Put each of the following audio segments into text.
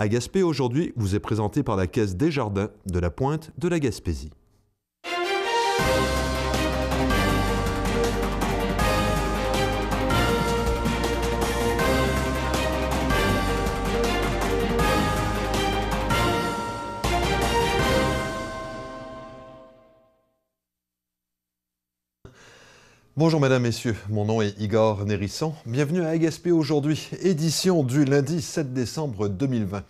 à Gaspé aujourd'hui vous est présenté par la Caisse des Jardins de la Pointe de la Gaspésie. Bonjour mesdames, messieurs, mon nom est Igor Nérisson. Bienvenue à Agaspé aujourd'hui, édition du lundi 7 décembre 2020.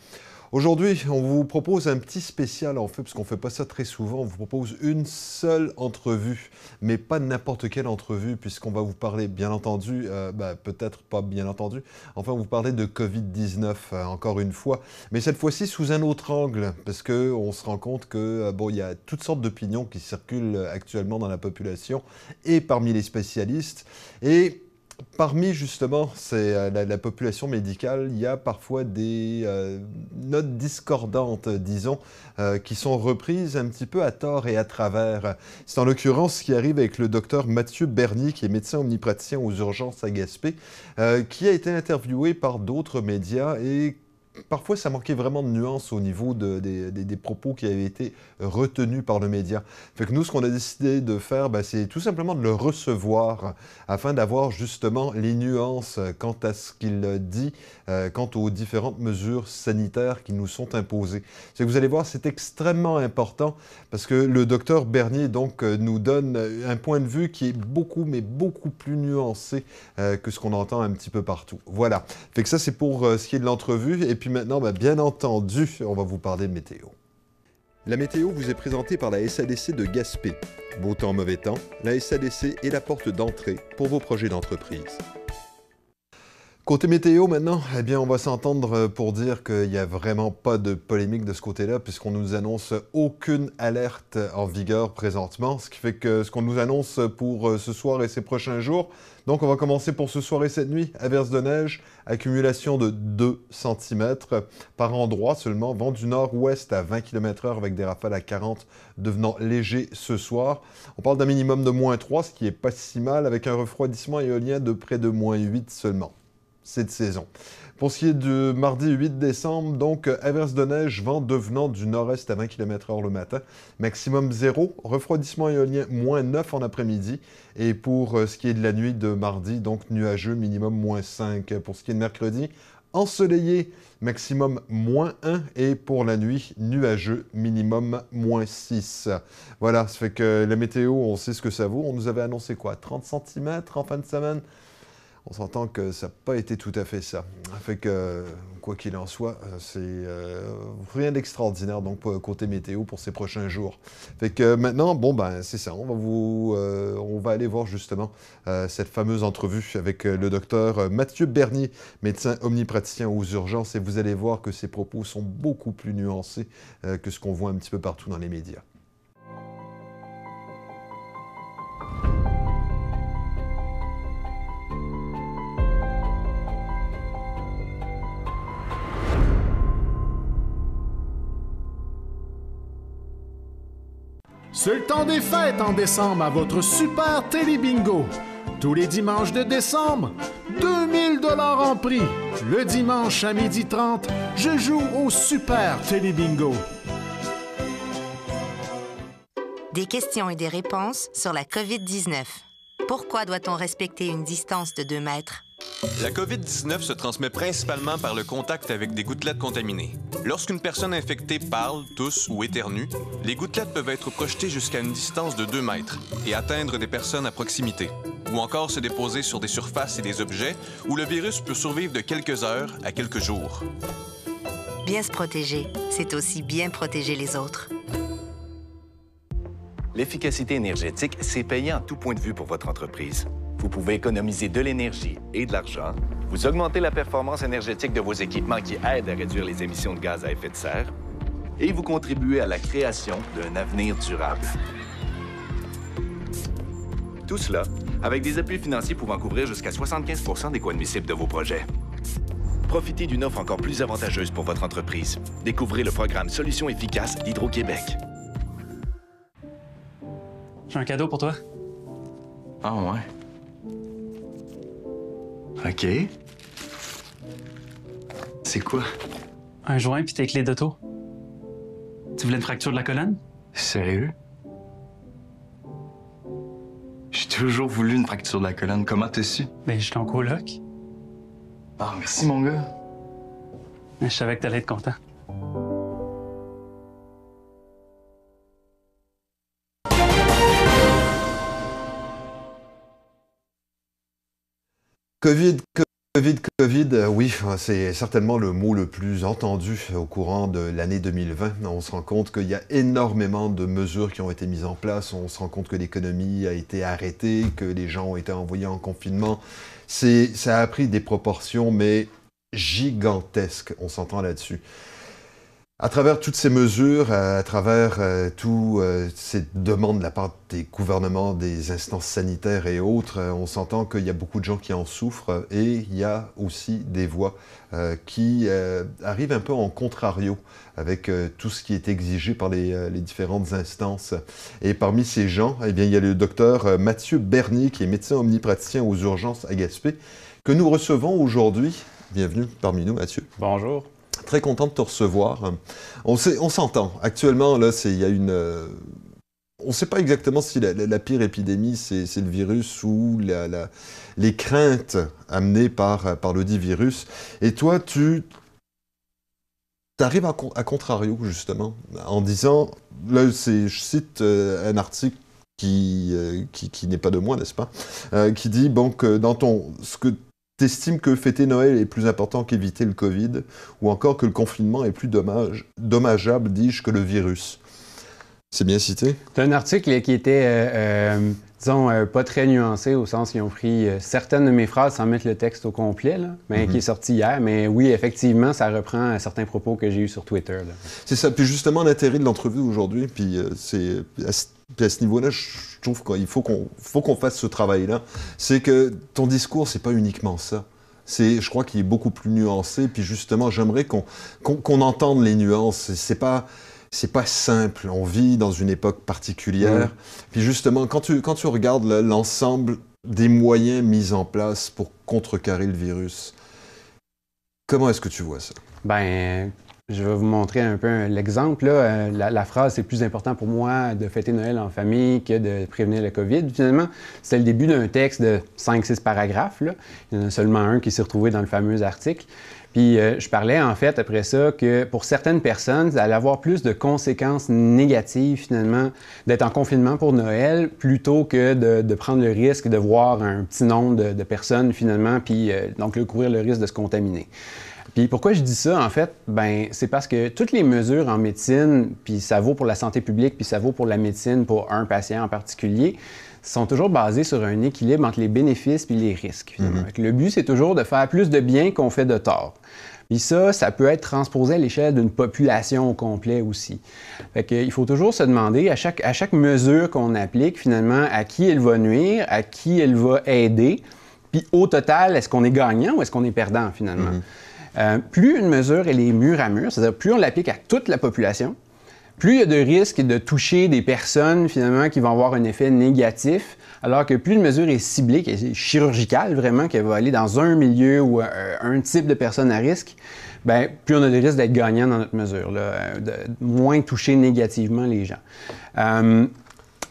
Aujourd'hui, on vous propose un petit spécial en fait, parce qu'on ne fait pas ça très souvent. On vous propose une seule entrevue, mais pas n'importe quelle entrevue, puisqu'on va vous parler, bien entendu, euh, bah, peut-être pas bien entendu, enfin, on vous parler de Covid-19 euh, encore une fois, mais cette fois-ci sous un autre angle, parce qu'on se rend compte que, euh, bon, il y a toutes sortes d'opinions qui circulent actuellement dans la population et parmi les spécialistes. Et Parmi justement c'est euh, la, population médicale, il y a parfois des euh, notes discordantes, disons, euh, qui sont reprises un petit peu à tort et à travers. C'est en l'occurrence ce qui arrive avec le docteur Mathieu Berny, qui est médecin omnipraticien aux urgences à Gaspé, qui a été interviewé par d'autres médias et parfois, ça manquait vraiment de nuances au niveau des, propos qui avaient été euh, retenus par le média. Fait que nous, ce qu'on a décidé de faire, bah, c'est tout simplement de le recevoir afin d'avoir justement les nuances euh, quant à ce qu'il euh, dit, quant aux différentes mesures sanitaires qui nous sont imposées. C'est que vous allez voir, c'est extrêmement important parce que le docteur Bernier, donc, nous donne un point de vue qui est beaucoup, mais beaucoup plus nuancé que ce qu'on entend un petit peu partout. Voilà. Fait que ça, c'est pour ce qui est de l'entrevue. Et puis, et maintenant, bah, bien entendu, on va vous parler de météo. La météo vous est présentée par la SADC de Gaspé. Beau temps, mauvais temps, la SADC est la porte d'entrée pour vos projets d'entreprise. Côté météo maintenant, eh bien on va s'entendre euh, pour dire qu'il n'y a vraiment pas de polémique de ce côté-là puisqu'on nous annonce aucune alerte en vigueur présentement, ce qui fait que ce qu'on nous annonce pour euh, ce soir et ces prochains jours. Donc on va commencer pour ce soir et cette nuit, averse de neige, accumulation de 2 cm par endroit seulement, vent du nord-ouest à 20 km/h avec des rafales à 40 devenant léger ce soir. On parle d'un minimum de moins 3, ce qui n'est pas si mal avec un refroidissement éolien de près de moins 8 seulement cette saison. Pour ce qui est de mardi 8 décembre, donc averse de neige, vent devenant du nord-est à 20 km/h le matin, maximum 0, refroidissement éolien moins 9 en après-midi. Et pour euh, ce qui est de la nuit de mardi, donc nuageux, minimum moins 5. Pour ce qui est de mercredi, ensoleillé, maximum moins 1, et pour la nuit, nuageux, minimum moins 6. Voilà, ça fait que la météo, on sait ce que ça vaut. On nous avait annoncé quoi 30 cm en fin de semaine on s'entend que ça n'a pas été tout à fait ça. Fait quoi qu'il en soit, euh, c'est euh, rien d'extraordinaire, donc, côté météo pour ces prochains jours. Fait maintenant, bon, ben, c'est ça. On va euh, aller voir justement cette fameuse entrevue avec le docteur Mathieu Bernier, médecin omnipraticien aux urgences, et vous allez voir que ses propos sont beaucoup plus nuancés que ce qu'on voit un petit peu partout dans les médias. C'est le temps des fêtes en décembre à votre super télé-bingo. Tous les dimanches de décembre, 2000 dollars en prix. Le dimanche à 12h30, je joue au super télé Des questions et des réponses sur la COVID-19. Pourquoi doit-on respecter une distance de 2 mètres? La COVID-19 se transmet principalement par le contact avec des gouttelettes contaminées. Lorsqu'une personne infectée parle, tousse ou éternue, les gouttelettes peuvent être projetées jusqu'à une distance de 2 mètres et atteindre des personnes à proximité, ou encore se déposer sur des surfaces et des objets où le virus peut survivre de quelques heures à quelques jours. Bien se protéger, c'est aussi bien protéger les autres l'efficacité énergétique, c'est payant en tout point de vue pour votre entreprise. Vous pouvez économiser de l'énergie et de l'argent. Vous augmentez la performance énergétique de vos équipements qui aident à réduire les émissions de gaz à effet de serre. Et vous contribuez à la création d'un avenir durable. Tout cela avec des appuis financiers pouvant couvrir jusqu'à 75 des coûts admissibles de vos projets. Profitez d'une offre encore plus avantageuse pour votre entreprise. Découvrez le programme Solutions efficaces hydro québec j'ai un cadeau pour toi. Ah ouais. OK. C'est quoi? Un joint puis tes clés d'auto. Tu voulais une fracture de la colonne? Sérieux? J'ai toujours voulu une fracture de la colonne. Comment t'es su? Ben, je t'en coloc. Ah, merci, mon gars. Je savais que t'allais être content. Covid, Covid, Covid, euh, oui, c'est certainement le mot le plus entendu au courant de l'année 2020. On se rend compte qu'il y a énormément de mesures qui ont été mises en place, on se rend compte que l'économie a été arrêtée, que les gens ont été envoyés en confinement. Ça a pris des proportions, mais gigantesques, on s'entend là-dessus. À travers toutes ces mesures, à travers euh, toutes euh, ces demandes de la part des gouvernements, des instances sanitaires et autres, euh, on s'entend qu'il y a beaucoup de gens qui en souffrent et il y a aussi des voix qui arrivent un peu en contrario avec tout ce qui est exigé par les, les, différentes instances. Et parmi ces gens, eh bien, il y a le docteur Mathieu Bernier, qui est médecin omnipraticien aux urgences à Gaspé, que nous recevons aujourd'hui. Bienvenue parmi nous, Mathieu. Bonjour. Très content de te recevoir. On s'entend. Actuellement, là, il y a une... Euh, on ne sait pas exactement si la, pire épidémie, c'est le virus ou les craintes amenées par, le dit virus. Et toi, tu arrives à, à, contrario, justement, en disant, là, je cite euh, un article euh, qui, n'est pas de moi, n'est-ce pas, qui dit, donc, dans ton... Ce que Estime que fêter Noël est plus important qu'éviter le Covid Ou encore que le confinement est plus dommage, dommageable, dis-je, que le virus C'est bien cité C'est un article qui était... Euh, euh, disons, euh, pas très nuancé, au sens ils ont pris euh, certaines de mes phrases sans mettre le texte au complet, là, mais mhm. qui est sorti hier. Mais oui, effectivement, ça reprend euh, certains propos que j'ai eus sur Twitter. C'est ça. Puis justement, l'intérêt de l'entrevue aujourd'hui, puis c'est à ce niveau-là, je trouve qu'il faut qu'on faut qu'on fasse ce travail-là. C'est que ton discours, c'est pas uniquement ça. C'est, je crois qu'il est beaucoup plus nuancé. Puis justement, j'aimerais qu'on qu'on entende les nuances. C'est pas c'est pas simple. On vit dans une époque particulière. Mm. Puis justement, quand tu, regardes l'ensemble des moyens mis en place pour contrecarrer le virus, comment est-ce que tu vois ça? Ben, je vais vous montrer un peu l'exemple. Euh, la, phrase c'est plus important pour moi de fêter Noël en famille que de prévenir le COVID. Finalement, c'est le début d'un texte de 5-6 paragraphes. Il y en a seulement un qui s'est retrouvé dans le fameux article. Puis euh, je parlais en fait après ça que pour certaines personnes, ça allait avoir plus de conséquences négatives finalement d'être en confinement pour Noël plutôt que de, prendre le risque de voir un petit nombre de, personnes finalement, puis euh, donc le, courir le risque de se contaminer. Puis pourquoi je dis ça, en fait, ben c'est parce que toutes les mesures en médecine, puis ça vaut pour la santé publique, puis ça vaut pour la médecine pour un patient en particulier, sont toujours basés sur un équilibre entre les bénéfices et les risques. Mhm. Le but, c'est toujours de faire plus de bien qu'on fait de tort. Puis ça, ça peut être transposé à l'échelle d'une population au complet aussi. Fait il faut toujours se demander à chaque, mesure qu'on applique, finalement, à qui elle va nuire, à qui elle va aider. Puis au total, est-ce qu'on est gagnant ou est-ce qu'on est perdant finalement? Mhm. Euh, plus une mesure elle est mûre à mur, c'est-à-dire plus on l'applique à toute la population, plus il y a de risques de toucher des personnes finalement qui vont avoir un effet négatif, alors que plus une mesure est ciblée, est chirurgicale vraiment, qu'elle va aller dans un milieu ou euh, un type de personne à risque, bien, plus on a de risques d'être gagnant dans notre mesure, euh, de moins toucher négativement les gens. Hum,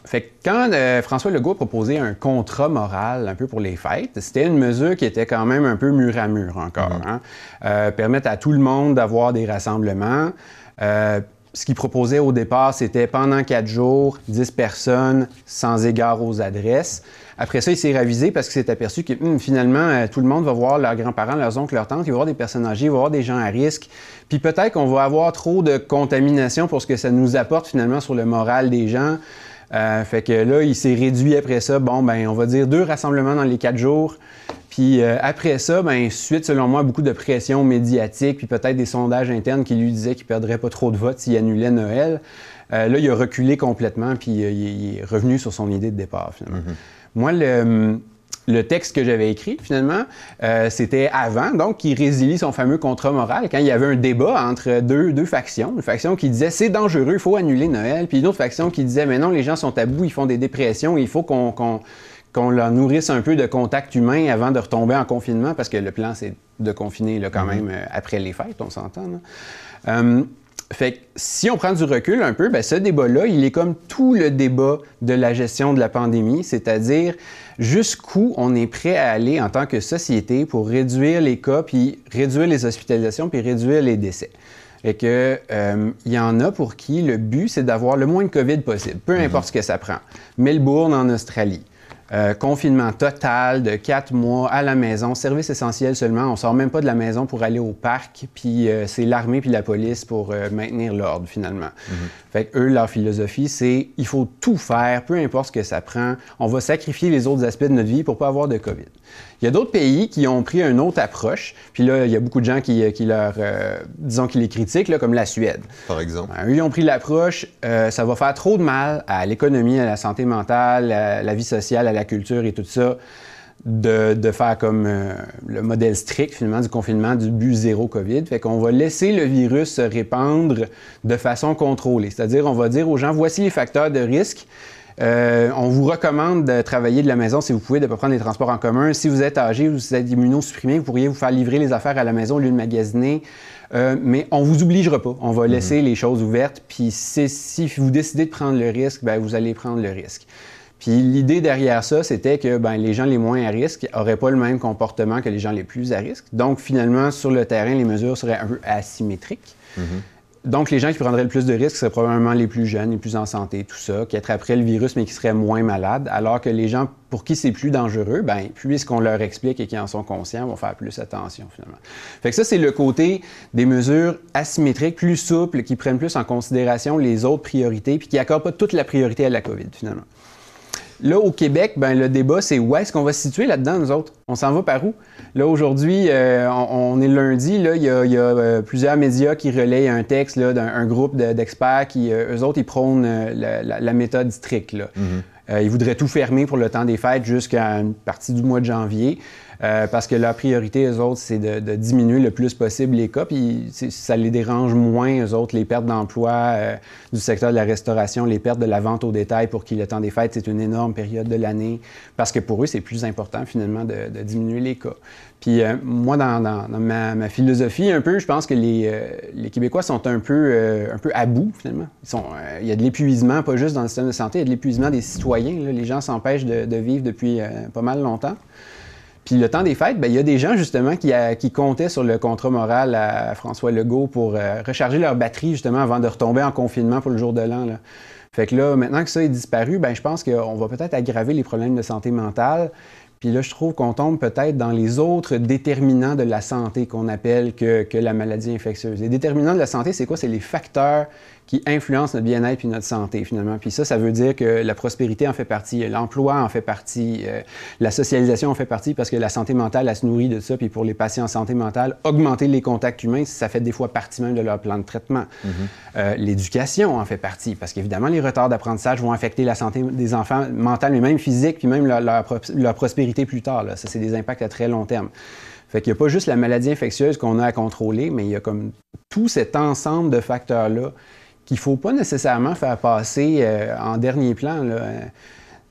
fait que quand euh, François Legault a proposé un contrat moral un peu pour les fêtes, c'était une mesure qui était quand même un peu mur à mur encore. Mm-hmm. Hein? permettre à tout le monde d'avoir des rassemblements ce qu'il proposait au départ, c'était pendant quatre jours, dix personnes, sans égard aux adresses. Après ça, il s'est ravisé parce qu'il s'est aperçu que hum, finalement, euh, tout le monde va voir leurs grands-parents, leurs oncles, leurs tantes, il va voir des personnes âgées, il va voir des gens à risque. Puis peut-être qu'on va avoir trop de contamination pour ce que ça nous apporte finalement sur le moral des gens. Euh, fait que là, il s'est réduit après ça. Bon, ben, on va dire deux rassemblements dans les quatre jours. Puis euh, après ça, ben, suite, selon moi, beaucoup de pression médiatique, puis peut-être des sondages internes qui lui disaient qu'il perdrait pas trop de votes s'il annulait Noël. Euh, là, il a reculé complètement, puis il est revenu sur son idée de départ, mm-hmm. Moi, le hum, le texte que j'avais écrit, finalement, euh, c'était avant, donc, qui résilie son fameux contrat moral quand il y avait un débat entre deux, deux factions. Une faction qui disait c'est dangereux, il faut annuler Noël, puis une autre faction qui disait mais non, les gens sont à bout, ils font des dépressions, il faut qu'on. leur nourrisse un peu de contact humain avant de retomber en confinement, parce que le plan, c'est de confiner quand mm-hmm. même euh, après les fêtes, on s'entend. Fait que si on prend du recul un peu, ben ce débat-là, il est comme tout le débat de la gestion de la pandémie, c'est-à-dire jusqu'où on est prêt à aller en tant que société pour réduire les cas, puis réduire les hospitalisations, puis réduire les décès. Et que euh, il y en a pour qui le but c'est d'avoir le moins de COVID possible, peu mm-hmm. importe ce que ça prend. Melbourne en Australie, euh, confinement total de quatre mois à la maison, service essentiel seulement. On sort même pas de la maison pour aller au parc, puis euh, c'est l'armée puis la police pour euh, maintenir l'ordre finalement. Mhm. Fait eux, leur philosophie, c'est il faut tout faire, peu importe ce que ça prend. On va sacrifier les autres aspects de notre vie pour pas avoir de COVID. Il y a d'autres pays qui ont pris une autre approche, puis là, il y a beaucoup de gens qui, leur, disons, qu'ils les critiquent, là, comme la Suède. Par exemple. eux, ils ont pris l'approche, ça va faire trop de mal à l'économie, à la santé mentale, à la vie sociale, à la la culture et tout ça, de, faire comme euh, le modèle strict finalement du confinement du but zéro COVID. Fait qu'on va laisser le virus se répandre de façon contrôlée. C'est-à-dire, on va dire aux gens, voici les facteurs de risque. Euh, on vous recommande de travailler de la maison si vous pouvez, de ne pas prendre les transports en commun. Si vous êtes âgé vous êtes immunosupprimé, vous pourriez vous faire livrer les affaires à la maison au lieu de magasiner. Euh, mais on ne vous obligera pas. On va laisser mhm. les choses ouvertes. Puis si vous décidez de prendre le risque, ben, vous allez prendre le risque. Puis l'idée derrière ça, c'était que ben, les gens les moins à risque n'auraient pas le même comportement que les gens les plus à risque. Donc finalement, sur le terrain, les mesures seraient un peu asymétriques. Mm-hmm. Donc les gens qui prendraient le plus de risques seraient probablement les plus jeunes, les plus en santé, tout ça, qui attraperaient le virus mais qui seraient moins malades, alors que les gens pour qui c'est plus dangereux, ben, puisqu'on leur explique et qu'ils en sont conscients, vont faire plus attention finalement. Fait que ça, c'est le côté des mesures asymétriques, plus souples, qui prennent plus en considération les autres priorités, puis qui n'accordent pas toute la priorité à la COVID finalement. Là, au Québec, ben, le débat, c'est où est-ce qu'on va se situer là-dedans, nous autres? On s'en va par où? Là, aujourd'hui, euh, on, est lundi, il y a, euh, plusieurs médias qui relayent un texte d'un groupe d'experts qui, euh, eux autres, ils prônent la, méthode strict. Mm-hmm. ils voudraient tout fermer pour le temps des fêtes jusqu'à une partie du mois de janvier. Euh, parce que leur priorité, eux autres, c'est de, diminuer le plus possible les cas, puis ça les dérange moins, eux autres, les pertes d'emploi euh, du secteur de la restauration, les pertes de la vente au détail pour qui le temps des fêtes, c'est une énorme période de l'année, parce que pour eux, c'est plus important, finalement, de, diminuer les cas. Puis euh, moi, dans, ma, philosophie, un peu, je pense que les, Québécois sont un peu, à bout, finalement. il y a de l'épuisement, pas juste dans le système de santé, il y a de l'épuisement des citoyens. Les gens s'empêchent de, vivre depuis pas mal longtemps. Puis le temps des fêtes, ben, il y a des gens justement qui, euh, qui comptaient sur le contrat moral à François Legault pour euh, recharger leur batterie justement avant de retomber en confinement pour le jour de l'an. Fait que là, maintenant que ça est disparu, ben je pense qu'on va peut-être aggraver les problèmes de santé mentale. Puis là, je trouve qu'on tombe peut-être dans les autres déterminants de la santé qu'on appelle que, que la maladie infectieuse. Les déterminants de la santé, c'est quoi? C'est les facteurs qui influence notre bien-être et notre santé, finalement. Puis ça, ça veut dire que la prospérité en fait partie, l'emploi en fait partie, euh, la socialisation en fait partie, parce que la santé mentale, elle se nourrit de ça. Puis pour les patients en santé mentale, augmenter les contacts humains, ça fait des fois partie même de leur plan de traitement. Mm-hmm. Euh, l'éducation en fait partie, parce qu'évidemment, les retards d'apprentissage vont affecter la santé des enfants mentale, mais même physique, puis même leur, prospérité plus tard. Ça, c'est des impacts à très long terme. Fait qu'il n'y a pas juste la maladie infectieuse qu'on a à contrôler, mais il y a comme tout cet ensemble de facteurs-là qu'il ne faut pas nécessairement faire passer euh, en dernier plan. Là.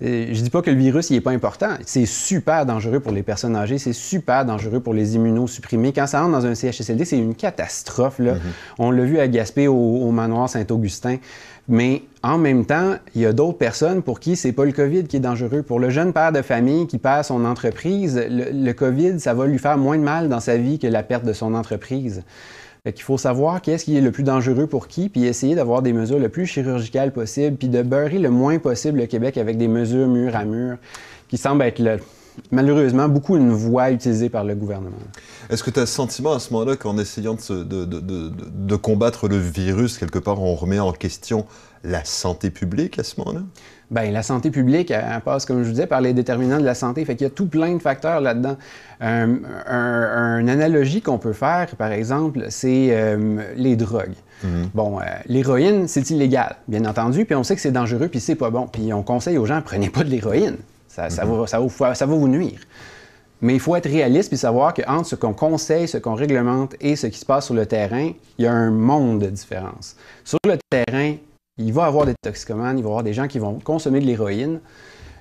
Euh, je dis pas que le virus n'est pas important. C'est super dangereux pour les personnes âgées, c'est super dangereux pour les immunosupprimés. Quand ça rentre dans un CHSLD, c'est une catastrophe. Mm-hmm. On l'a vu à Gaspé au, manoir Saint-Augustin. Mais en même temps, il y a d'autres personnes pour qui c'est pas le COVID qui est dangereux. Pour le jeune père de famille qui perd son entreprise, le COVID, ça va lui faire moins de mal dans sa vie que la perte de son entreprise. Il faut savoir qu'est-ce qui est le plus dangereux pour qui, puis essayer d'avoir des mesures le plus chirurgicales possible, puis de beurrer le moins possible le Québec avec des mesures mur à mur, qui semblent être malheureusement beaucoup une voie utilisée par le gouvernement. Est-ce que tu as le sentiment à ce moment-là qu'en essayant de, combattre le virus, quelque part, on remet en question la santé publique à ce moment-là? ben, la santé publique elle, euh, passe, comme je vous disais, par les déterminants de la santé. Fait qu'il y a tout plein de facteurs là-dedans. Euh, un, une analogie qu'on peut faire, par exemple, c'est euh, les drogues. Mm-hmm. Bon, l'héroïne, c'est illégal, bien entendu, puis on sait que c'est dangereux, puis c'est pas bon. Puis on conseille aux gens, prenez pas de l'héroïne. Ça, ça, mm-hmm. va, ça, vous nuire. Mais il faut être réaliste puis savoir qu'entre ce qu'on conseille, ce qu'on réglemente et ce qui se passe sur le terrain, il y a un monde de différence. Sur le terrain, il va avoir des toxicomanes, il va avoir des gens qui vont consommer de l'héroïne,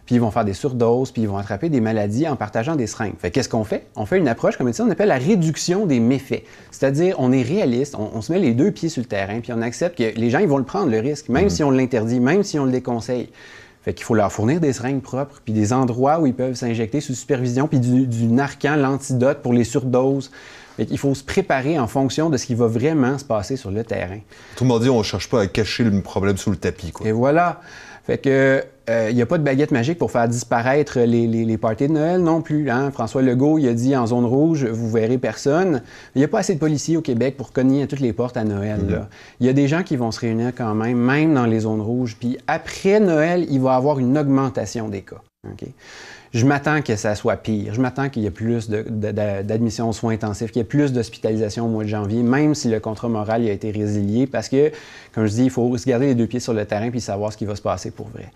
puis ils vont faire des surdoses, puis ils vont attraper des maladies en partageant des seringues. qu'est-ce qu'on fait? On fait une approche, comme ça, on appelle la réduction des méfaits. C'est-à-dire, on est réaliste, on, se met les deux pieds sur le terrain, puis on accepte que les gens, ils vont le prendre, le risque, même mhm. si on l'interdit, même si on le déconseille. Fait qu'il faut leur fournir des seringues propres, puis des endroits où ils peuvent s'injecter sous supervision, puis du, du narcan, l'antidote pour les surdoses il faut se préparer en fonction de ce qui va vraiment se passer sur le terrain. Tout le monde dit, on ne cherche pas à cacher le problème sous le tapis. Et voilà. Fait que il euh, n'y a pas de baguette magique pour faire disparaître les, les, parties de Noël non plus. Hein. François Legault, il a dit en zone rouge, vous verrez personne. Il n'y a pas assez de policiers au Québec pour cogner à toutes les portes à Noël. Il y a des gens qui vont se réunir quand même, même dans les zones rouges. Puis après Noël, il va y avoir une augmentation des cas je m'attends que ça soit pire. Je m'attends qu'il y ait plus d'admissions aux soins intensifs, qu'il y ait plus d'hospitalisations au mois de janvier, même si le contrat moral a été résilié, parce que, comme je dis, il faut se garder les deux pieds sur le terrain puis savoir ce qui va se passer pour vrai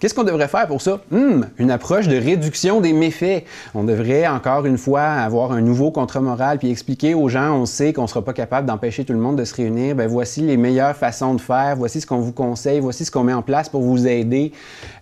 qu'est-ce qu'on devrait faire pour ça? Hmm, une approche de réduction des méfaits. On devrait encore une fois avoir un nouveau contre moral puis expliquer aux gens, on sait qu'on ne sera pas capable d'empêcher tout le monde de se réunir, ben voici les meilleures façons de faire, voici ce qu'on vous conseille, voici ce qu'on met en place pour vous aider.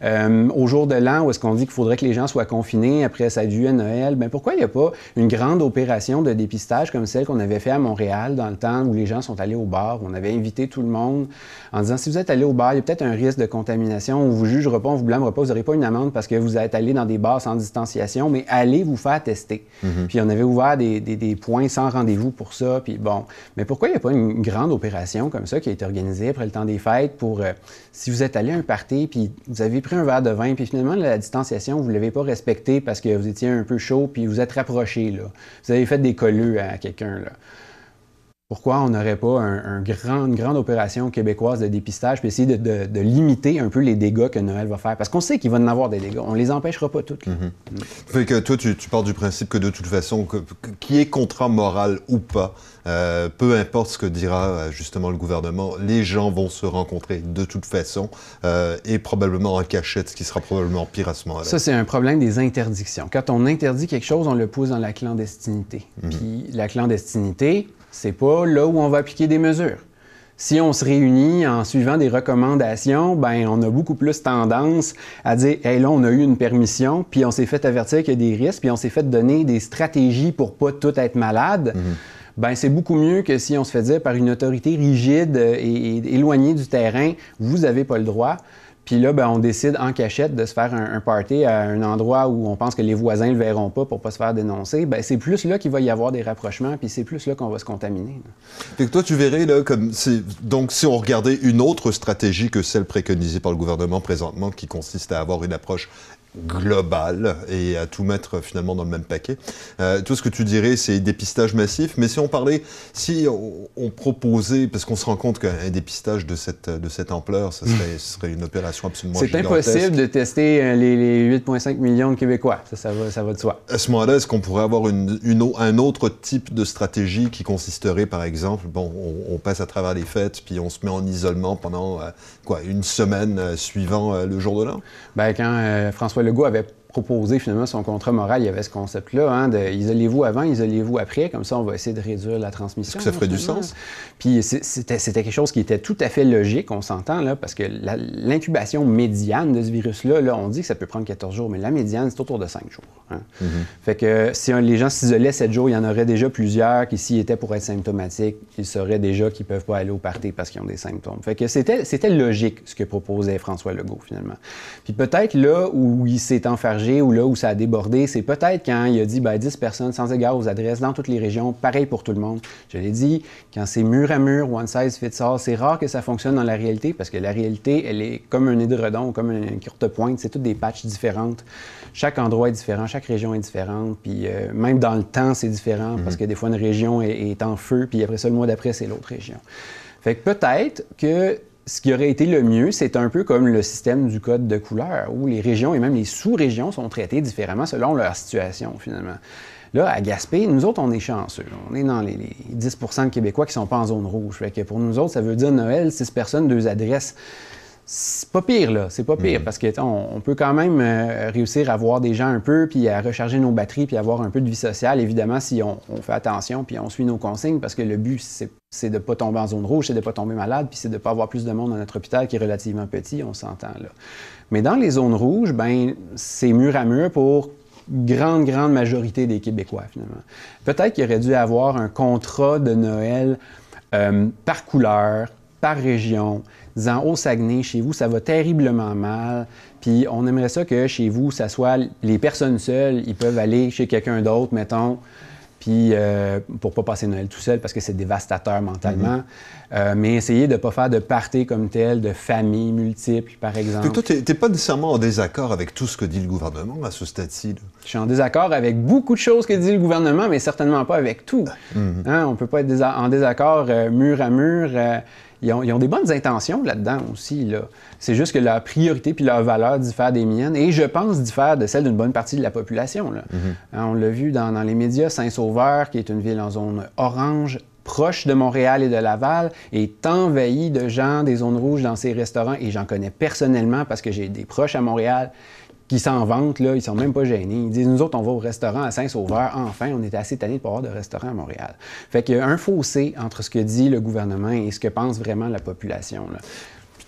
Euh, au jour de l'an, où est-ce qu'on dit qu'il faudrait que les gens soient confinés après sa du Noël, ben pourquoi il n'y a pas une grande opération de dépistage comme celle qu'on avait fait à Montréal dans le temps où les gens sont allés au bar, où on avait invité tout le monde en disant si vous êtes allé au bar, il y a peut-être un risque de contamination ou vous Juge, pas, vous blâmera pas, vous n'aurez pas une amende parce que vous êtes allé dans des bars sans distanciation, mais allez vous faire tester. Mhm. Puis on avait ouvert des, points sans rendez-vous pour ça. Puis bon, mais pourquoi il n'y a pas une grande opération comme ça qui a été organisée après le temps des fêtes pour euh, si vous êtes allé à un party puis vous avez pris un verre de vin puis finalement la distanciation vous ne l'avez pas respectée parce que vous étiez un peu chaud puis vous êtes rapproché là, vous avez fait des colleux à quelqu'un là pourquoi on n'aurait pas un, une grande opération québécoise de dépistage, puis essayer de, limiter un peu les dégâts que Noël va faire? Parce qu'on sait qu'il va en avoir des dégâts. On les empêchera pas toutes. Mm-hmm. Fait que toi, tu, tu, pars du principe que de toute façon, qui est contrat moral ou pas, euh, peu importe ce que dira euh, justement le gouvernement, les gens vont se rencontrer de toute façon euh, et probablement en cachette, ce qui sera probablement pire à ce moment-là. Ça, c'est un problème des interdictions. Quand on interdit quelque chose, on le pousse dans la clandestinité. Mm-hmm. Puis la clandestinité, c'est pas là où on va appliquer des mesures. Si on se réunit en suivant des recommandations, ben on a beaucoup plus tendance à dire "Hey là, on a eu une permission, puis on s'est fait avertir qu'il y a des risques, puis on s'est fait donner des stratégies pour pas tout être malade." Mhm. Ben, c'est beaucoup mieux que si on se fait dire par une autorité rigide et, et éloignée du terrain, vous n'avez pas le droit. Puis là, ben, on décide en cachette de se faire un, party à un endroit où on pense que les voisins ne le verront pas pour pas se faire dénoncer. Ben, c'est plus là qu'il va y avoir des rapprochements, puis c'est plus là qu'on va se contaminer. que toi, tu verrais, là, comme donc si on regardait une autre stratégie que celle préconisée par le gouvernement présentement, qui consiste à avoir une approche global et à tout mettre finalement dans le même paquet. Euh, tout ce que tu dirais, c'est dépistage massif, mais si on parlait, si on, proposait, parce qu'on se rend compte qu'un dépistage de cette, de cette ampleur, ce serait, une opération absolument C'est impossible de tester euh, les, 8,5 millions de Québécois, ça, ça, va, ça va de soi. À ce moment-là, est-ce qu'on pourrait avoir une, un autre type de stratégie qui consisterait, par exemple, bon, on, passe à travers les fêtes, puis on se met en isolement pendant, euh, quoi, une semaine suivant le jour de l'an? Ben, quand François le goût avait proposer finalement son contrat moral, il y avait ce concept-là, hein, de isolez-vous avant, isolez-vous après, comme ça on va essayer de réduire la transmission. Est-ce que ça ferait du sens? Puis c'était quelque chose qui était tout à fait logique, on s'entend, parce que l'incubation médiane de ce virus-là, là, on dit que ça peut prendre 14 jours, mais la médiane, c'est autour de 5 jours. Hein. Mm-hmm. Fait que si les gens s'isolaient 7 jours, il y en aurait déjà plusieurs qui, s'y étaient pour être symptomatiques, ils sauraient déjà qu'ils ne peuvent pas aller au party parce qu'ils ont des symptômes. Fait que c'était logique ce que proposait François Legault, finalement. Puis peut-être là où il s'est enfermé ou là où ça a débordé, c'est peut-être quand il a dit 10 ben, personnes sans égard aux adresses dans toutes les régions, pareil pour tout le monde. Je l'ai dit, quand c'est mur à mur, one size fits all, c'est rare que ça fonctionne dans la réalité parce que la réalité, elle est comme un édredon, comme une courte pointe, c'est toutes des patches différentes. Chaque endroit est différent, chaque région est différente, puis euh, même dans le temps, c'est différent parce mhm. que des fois, une région est, est en feu, puis après ça, le mois d'après, c'est l'autre région. Fait que peut-être que ce qui aurait été le mieux, c'est un peu comme le système du code de couleur, où les régions et même les sous-régions sont traitées différemment selon leur situation, finalement. Là, à Gaspé, nous autres, on est chanceux. On est dans les, 10 de Québécois qui sont pas en zone rouge. Fait que pour nous autres, ça veut dire Noël, 6 personnes, deux adresses c'est pas pire, là. C'est pas pire, mm. parce qu'on peut quand même euh, réussir à voir des gens un peu, puis à recharger nos batteries, puis avoir un peu de vie sociale, évidemment, si on, fait attention, puis on suit nos consignes, parce que le but, c'est de pas tomber en zone rouge, c'est de pas tomber malade, puis c'est de pas avoir plus de monde dans notre hôpital qui est relativement petit, on s'entend, là. Mais dans les zones rouges, ben c'est mur à mur pour grande, grande majorité des Québécois, finalement. Peut-être qu'il aurait dû avoir un contrat de Noël euh, par couleur, par région, disant au Saguenay, chez vous, ça va terriblement mal. Puis on aimerait ça que chez vous, ça soit les personnes seules, ils peuvent aller chez quelqu'un d'autre, mettons. Puis euh, pour pas passer Noël tout seul parce que c'est dévastateur mentalement. Mhm. Euh, mais essayer de ne pas faire de parties comme tel, de famille multiple, par exemple. Donc toi, n'es pas nécessairement en désaccord avec tout ce que dit le gouvernement à ce stade-ci. Je suis en désaccord avec beaucoup de choses que dit le gouvernement, mais certainement pas avec tout. On mhm. ne hein? On peut pas être en désaccord euh, mur à mur ils ont, des bonnes intentions là-dedans aussi. Là. C'est juste que leur priorité puis leur valeur diffèrent des miennes et je pense diffèrent de celle d'une bonne partie de la population. Mm-hmm. Hein, on l'a vu dans, les médias, Saint-Sauveur, qui est une ville en zone orange, proche de Montréal et de Laval est envahie de gens des zones rouges dans ces restaurants et j'en connais personnellement parce que j'ai des proches à Montréal qui s'en vantent, là, ils sont même pas gênés. Ils disent, nous autres, on va au restaurant à Saint-Sauveur, enfin, on était assez tannés de pas avoir de restaurant à Montréal. Fait qu'il y a un fossé entre ce que dit le gouvernement et ce que pense vraiment la population. Là.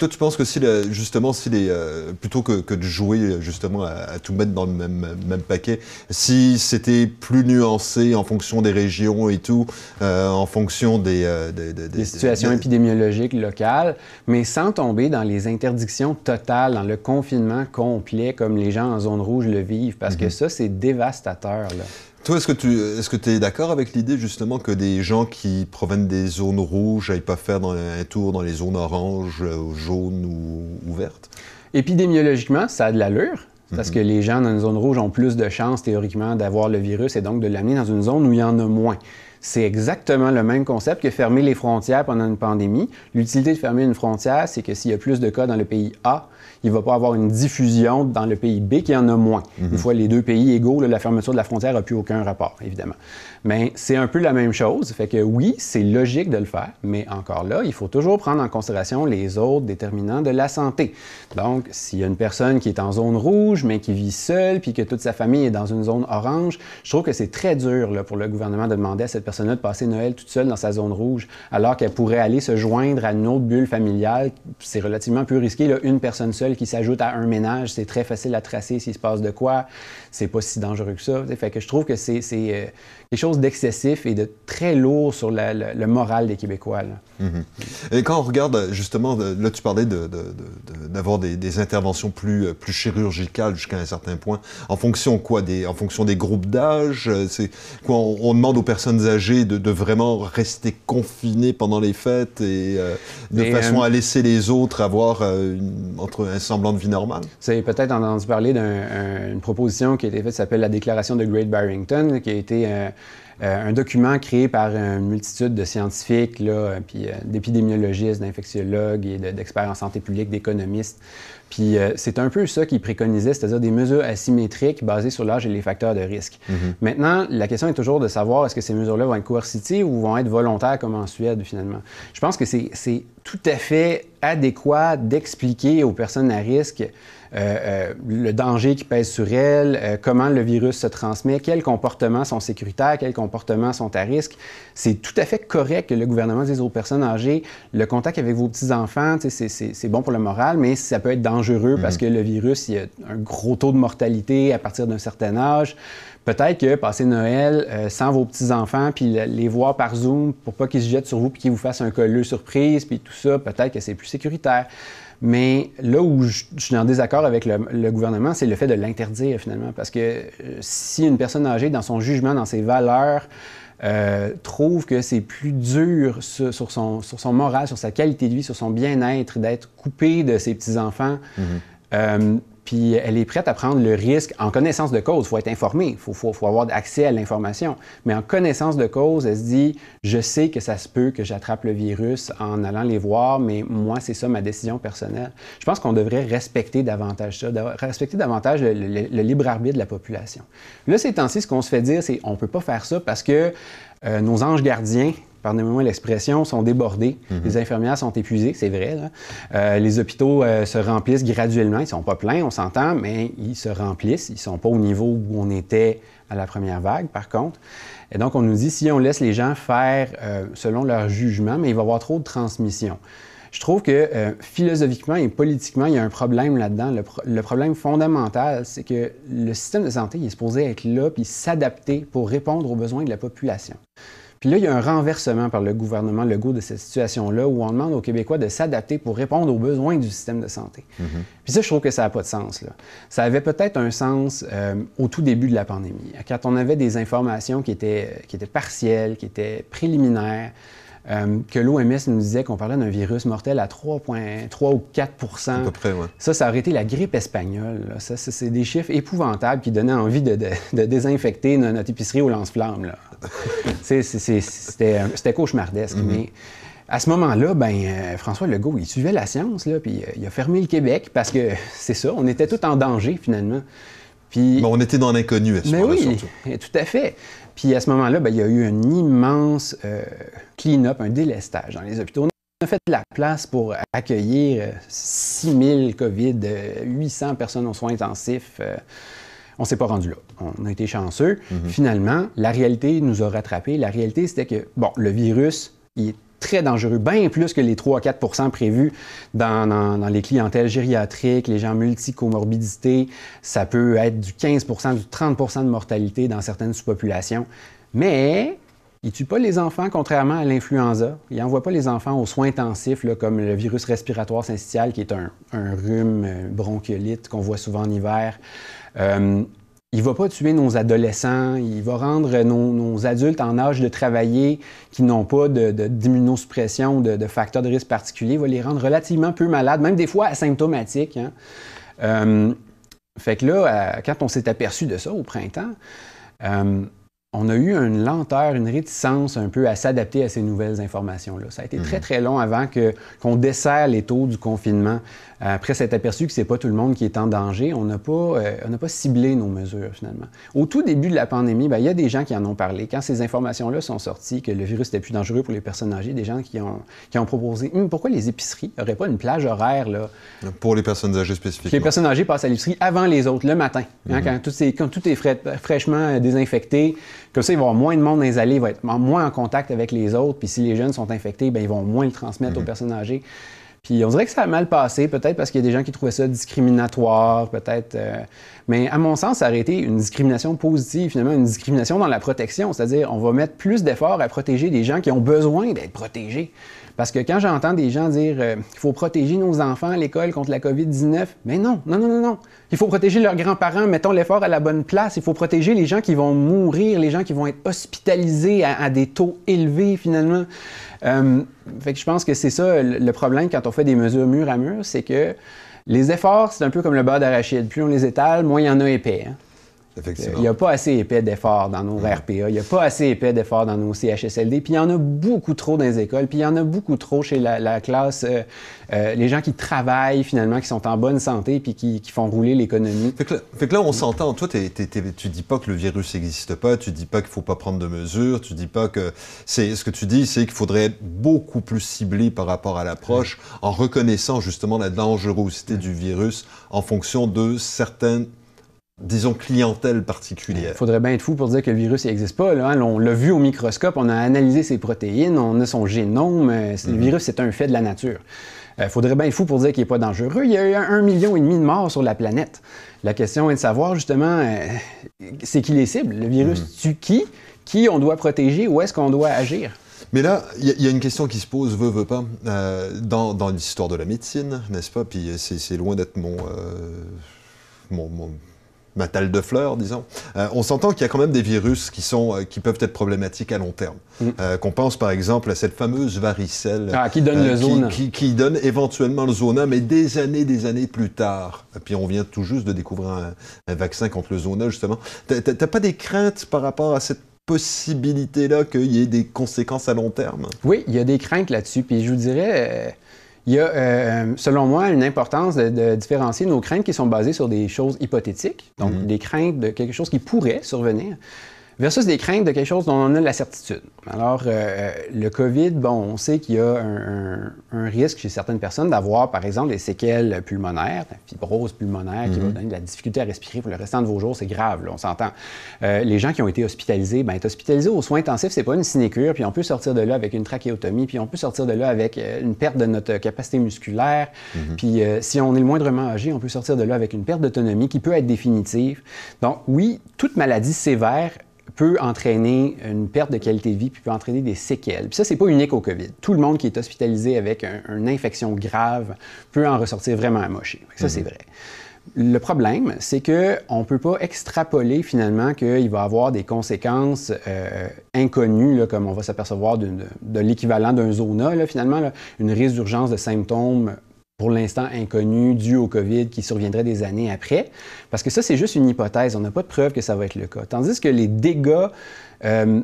Toi, tu penses que si justement, si les, euh, plutôt que, de jouer justement à, tout mettre dans le même, même paquet, si c'était plus nuancé en fonction des régions et tout, euh, en fonction des, euh, des, situations épidémiologiques locales, mais sans tomber dans les interdictions totales, dans le confinement complet comme les gens en zone rouge le vivent, parce que mhm. ça, c'est dévastateur. Là. Toi, est-ce que tu es d'accord avec l'idée justement que des gens qui proviennent des zones rouges n'aillent pas faire un tour dans les zones oranges, euh, jaunes ou, ou vertes? Épidémiologiquement, ça a de l'allure. Parce mhm. que les gens dans une zone rouge ont plus de chances théoriquement d'avoir le virus et donc de l'amener dans une zone où il y en a moins. C'est exactement le même concept que fermer les frontières pendant une pandémie. L'utilité de fermer une frontière, c'est que s'il y a plus de cas dans le pays A il ne va pas avoir une diffusion dans le pays B qui en a moins. Une mhm. fois les deux pays égaux, la fermeture de la frontière n'a plus aucun rapport, évidemment. Mais ben, c'est un peu la même chose. Fait que oui, c'est logique de le faire, mais encore là, il faut toujours prendre en considération les autres déterminants de la santé. Donc, s'il y a une personne qui est en zone rouge, mais qui vit seule, puis que toute sa famille est dans une zone orange, je trouve que c'est très dur pour le gouvernement de demander à cette personne-là de passer Noël toute seule dans sa zone rouge, alors qu'elle pourrait aller se joindre à une autre bulle familiale. C'est relativement plus risqué. une personne seule qui s'ajoute à un ménage, c'est très facile à tracer s'il se passe de quoi c'est pas si dangereux que ça. Fait que je trouve que c'est euh, quelque chose d'excessif et de très lourd sur le moral des Québécois. Là. Mm-hmm. Et quand on regarde euh, justement, là tu parlais d'avoir de, des, interventions plus, euh, plus chirurgicales jusqu'à un certain point. En fonction quoi des, En fonction des groupes d'âge C'est quoi on, demande aux personnes âgées de, vraiment rester confinées pendant les fêtes et de façon à laisser les autres avoir entre un semblant de vie normale. C'est peut-être entendu parler d'une proposition qui a été faite s'appelle la Déclaration de Great Barrington, qui a été euh, euh, un document créé par une multitude de scientifiques, là, euh, puis d'épidémiologistes, d'infectiologues et d'experts en santé publique, d'économistes. Puis c'est un peu ça qu'ils préconisaient, c'est-à-dire des mesures asymétriques basées sur l'âge et les facteurs de risque. Mm-hmm. Maintenant, la question est toujours de savoir est-ce que ces mesures-là vont être coercitives ou vont être volontaires comme en Suède finalement. Je pense que c'est tout à fait adéquat d'expliquer aux personnes à risque euh, euh, le danger qui pèse sur elle, euh, comment le virus se transmet, quels comportements sont sécuritaires, quels comportements sont à risque. C'est tout à fait correct que le gouvernement dise aux personnes âgées, le contact avec vos petits-enfants, c'est bon pour le moral, mais ça peut être dangereux parce mm-hmm. que le virus, il y a un gros taux de mortalité à partir d'un certain âge peut-être que passer Noël sans vos petits-enfants, puis les voir par Zoom pour pas qu'ils se jettent sur vous, puis qu'ils vous fassent un colleux surprise, puis tout ça, peut-être que c'est plus sécuritaire. Mais là où je, suis en désaccord avec le, gouvernement, c'est le fait de l'interdire finalement. Parce que euh, si une personne âgée, dans son jugement, dans ses valeurs, euh, trouve que c'est plus dur sur, son, sur son moral, sur sa qualité de vie, sur son bien-être, d'être coupé de ses petits-enfants. Mhm. Euh, puis elle est prête à prendre le risque en connaissance de cause. Il faut être informé, il faut, avoir accès à l'information. Mais en connaissance de cause, elle se dit, je sais que ça se peut que j'attrape le virus en allant les voir, mais moi, c'est ça ma décision personnelle. Je pense qu'on devrait respecter davantage ça, respecter davantage le, libre arbitre de la population. Là, ces temps-ci, ce qu'on se fait dire, c'est on ne peut pas faire ça parce que euh, nos anges gardiens, pardonnez-moi l'expression, sont débordés. Mhm. Les infirmières sont épuisées, c'est vrai. Euh, les hôpitaux euh, se remplissent graduellement. Ils sont pas pleins, on s'entend, mais ils se remplissent. Ils sont pas au niveau où on était à la première vague, par contre. Et donc, on nous dit, si on laisse les gens faire euh, selon leur jugement, mais il va y avoir trop de transmission. Je trouve que philosophiquement et politiquement, il y a un problème là-dedans. Le, problème fondamental, c'est que le système de santé est supposé être là puis s'adapter pour répondre aux besoins de la population. Puis là, il y a un renversement par le gouvernement goût de cette situation-là où on demande aux Québécois de s'adapter pour répondre aux besoins du système de santé. Mm-hmm. Puis ça, je trouve que ça n'a pas de sens. Là. Ça avait peut-être un sens euh, au tout début de la pandémie, quand on avait des informations qui étaient, qui étaient partielles, qui étaient préliminaires. Euh, que l'OMS nous disait qu'on parlait d'un virus mortel à 3,3 ou 4 Ça, ça aurait été la grippe espagnole. c'est des chiffres épouvantables qui donnaient envie de, désinfecter notre épicerie au lance-flammes. Euh, c'était cauchemardesque. Mm-hmm. mais à ce moment-là, ben, euh, François Legault, il suivait la science, là, puis il a fermé le Québec parce que c'est ça, on était tous en danger finalement on était dans l'inconnu à ce moment-là. Oui, tout à fait. Puis à ce moment-là, ben, il y a eu un immense euh, clean-up, un délestage dans les hôpitaux. On a fait la place pour accueillir 6000 euh, COVID, 800 euh, personnes en soins intensifs. on s'est pas rendu là. On a été chanceux. Mhm. Finalement, la réalité nous a rattrapés. La réalité, c'était que, bon, le virus, il est très dangereux, bien plus que les 3 à 4 prévus dans, les clientèles gériatriques, les gens multicomorbidités. Ça peut être du 15 du 30 de mortalité dans certaines sous-populations. Mais ils ne tuent pas les enfants, contrairement à l'influenza. Ils n'envoient pas les enfants aux soins intensifs, comme le virus respiratoire syncytial, qui est un, rhume euh, bronchiolite qu'on voit souvent en hiver. Euh, il va pas tuer nos adolescents, il va rendre nos, adultes en âge de travailler qui n'ont pas de, d'immunosuppression, de, de, facteurs de risque particuliers, il va les rendre relativement peu malades, même des fois asymptomatiques. Hein. Euh, fait que là, euh, quand on s'est aperçu de ça au printemps, euh, on a eu une lenteur, une réticence un peu à s'adapter à ces nouvelles informations-là. Ça a été très, mhm. très long avant qu'on desserre les taux du confinement après s'être aperçu que ce n'est pas tout le monde qui est en danger, on n'a pas, euh, pas ciblé nos mesures finalement. Au tout début de la pandémie, ben, il y a des gens qui en ont parlé. Quand ces informations-là sont sorties, que le virus était plus dangereux pour les personnes âgées, des gens qui ont, qui ont proposé hum, pourquoi les épiceries n'auraient pas une plage horaire là, Pour les personnes âgées spécifiquement. les personnes âgées passent à l'épicerie avant les autres, le matin, hein, mhm. quand, tout est, quand est fraîchement euh, désinfecté. Comme ça, il va y avoir moins de monde dans les allées, il va être moins en contact avec les autres. Puis si les jeunes sont infectés, ben, ils vont moins le transmettre aux mhm. personnes âgées. Puis on dirait que ça a mal passé, peut-être parce qu'il y a des gens qui trouvaient ça discriminatoire, peut-être. Euh, mais à mon sens, ça aurait été une discrimination positive, finalement, une discrimination dans la protection. C'est-à-dire, on va mettre plus d'efforts à protéger des gens qui ont besoin d'être protégés. Parce que quand j'entends des gens dire qu'il euh, faut protéger nos enfants à l'école contre la COVID-19, mais non, non, non, non, non. Il faut protéger leurs grands-parents, mettons l'effort à la bonne place. Il faut protéger les gens qui vont mourir, les gens qui vont être hospitalisés à, des taux élevés finalement. Euh, fait que je pense que c'est ça le problème quand on fait des mesures mur à mur, c'est que les efforts, c'est un peu comme le beurre d'arachide. Plus on les étale, moins il y en a épais. Hein. Il n'y a pas assez épais d'efforts dans nos mm. RPA, il n'y a pas assez épais d'efforts dans nos CHSLD, puis il y en a beaucoup trop dans les écoles, puis il y en a beaucoup trop chez la, classe, euh, euh, les gens qui travaillent finalement, qui sont en bonne santé, puis qui, font rouler l'économie. Fait, que là, on s'entend. Toi, tu tu dis pas que le virus n'existe pas, tu dis pas qu'il faut pas prendre de mesures, tu dis pas que... c'est Ce que tu dis, c'est qu'il faudrait être beaucoup plus ciblé par rapport à l'approche, mm. en reconnaissant justement la dangerosité du virus en fonction de certaines disons, clientèle particulière. Il faudrait bien être fou pour dire que le virus n'existe pas. Là. Hein. On l'a vu au microscope, on a analysé ses protéines, on a son génome. Euh, le mhm. virus, c'est un fait de la nature. Il euh, faudrait bien être fou pour dire qu'il n'est pas dangereux. Il y a eu un million et demi de morts sur la planète. La question est de savoir justement, euh, c'est qui les cibles? Le virus mhm. tue qui? Qui on doit protéger? Où est-ce qu'on doit agir? Mais là, il y, a une question qui se pose, veut, veut pas, dans, dans l'histoire de la médecine, n'est-ce pas? Puis c'est loin d'être mon, mon ma de fleurs, disons, euh, on s'entend qu'il y a quand même des virus qui, sont, euh, qui peuvent être problématiques à long terme. Mm. Euh, qu'on pense par exemple à cette fameuse varicelle ah, qui donne le zona. Qui, donne éventuellement le zona, mais des années, des années plus tard. puis on vient tout juste de découvrir un, un vaccin contre le zona, justement. T'as pas des craintes par rapport à cette possibilité-là qu'il y ait des conséquences à long terme? Oui, il y a des craintes là-dessus. Puis je vous dirais, il y a, euh, euh, selon moi, une importance de, différencier nos craintes qui sont basées sur des choses hypothétiques, donc mhm. des craintes de quelque chose qui pourrait survenir, versus des craintes de quelque chose dont on a la certitude. Alors, euh, euh, le COVID, bon, on sait qu'il y a un, risque chez certaines personnes d'avoir, par exemple, des séquelles pulmonaires, la fibrose pulmonaire qui va mhm. donner de la difficulté à respirer pour le restant de vos jours. C'est grave, on s'entend. Euh, les gens qui ont été hospitalisés, ben, être hospitalisé aux soins intensifs, c'est pas une sinécure, puis on peut sortir de là avec une trachéotomie, puis on peut sortir de là avec une perte de notre capacité musculaire, mhm. puis si on est le moindrement âgé, on peut sortir de là avec une perte d'autonomie qui peut être définitive. Donc, oui, toute maladie sévère peut entraîner une perte de qualité de vie, puis peut entraîner des séquelles. Puis ça, c'est pas unique au COVID. Tout le monde qui est hospitalisé avec une infection grave peut en ressortir vraiment amoché. Ça, c'est mhm. vrai. Le problème, c'est qu'on ne peut pas extrapoler finalement qu'il va avoir des conséquences euh, inconnues, comme on va s'apercevoir de, l'équivalent d'un zona, finalement, une résurgence de symptômes pour l'instant inconnu dû au COVID qui surviendrait des années après. Parce que ça, c'est juste une hypothèse. On n'a pas de preuve que ça va être le cas. Tandis que les dégâts euh,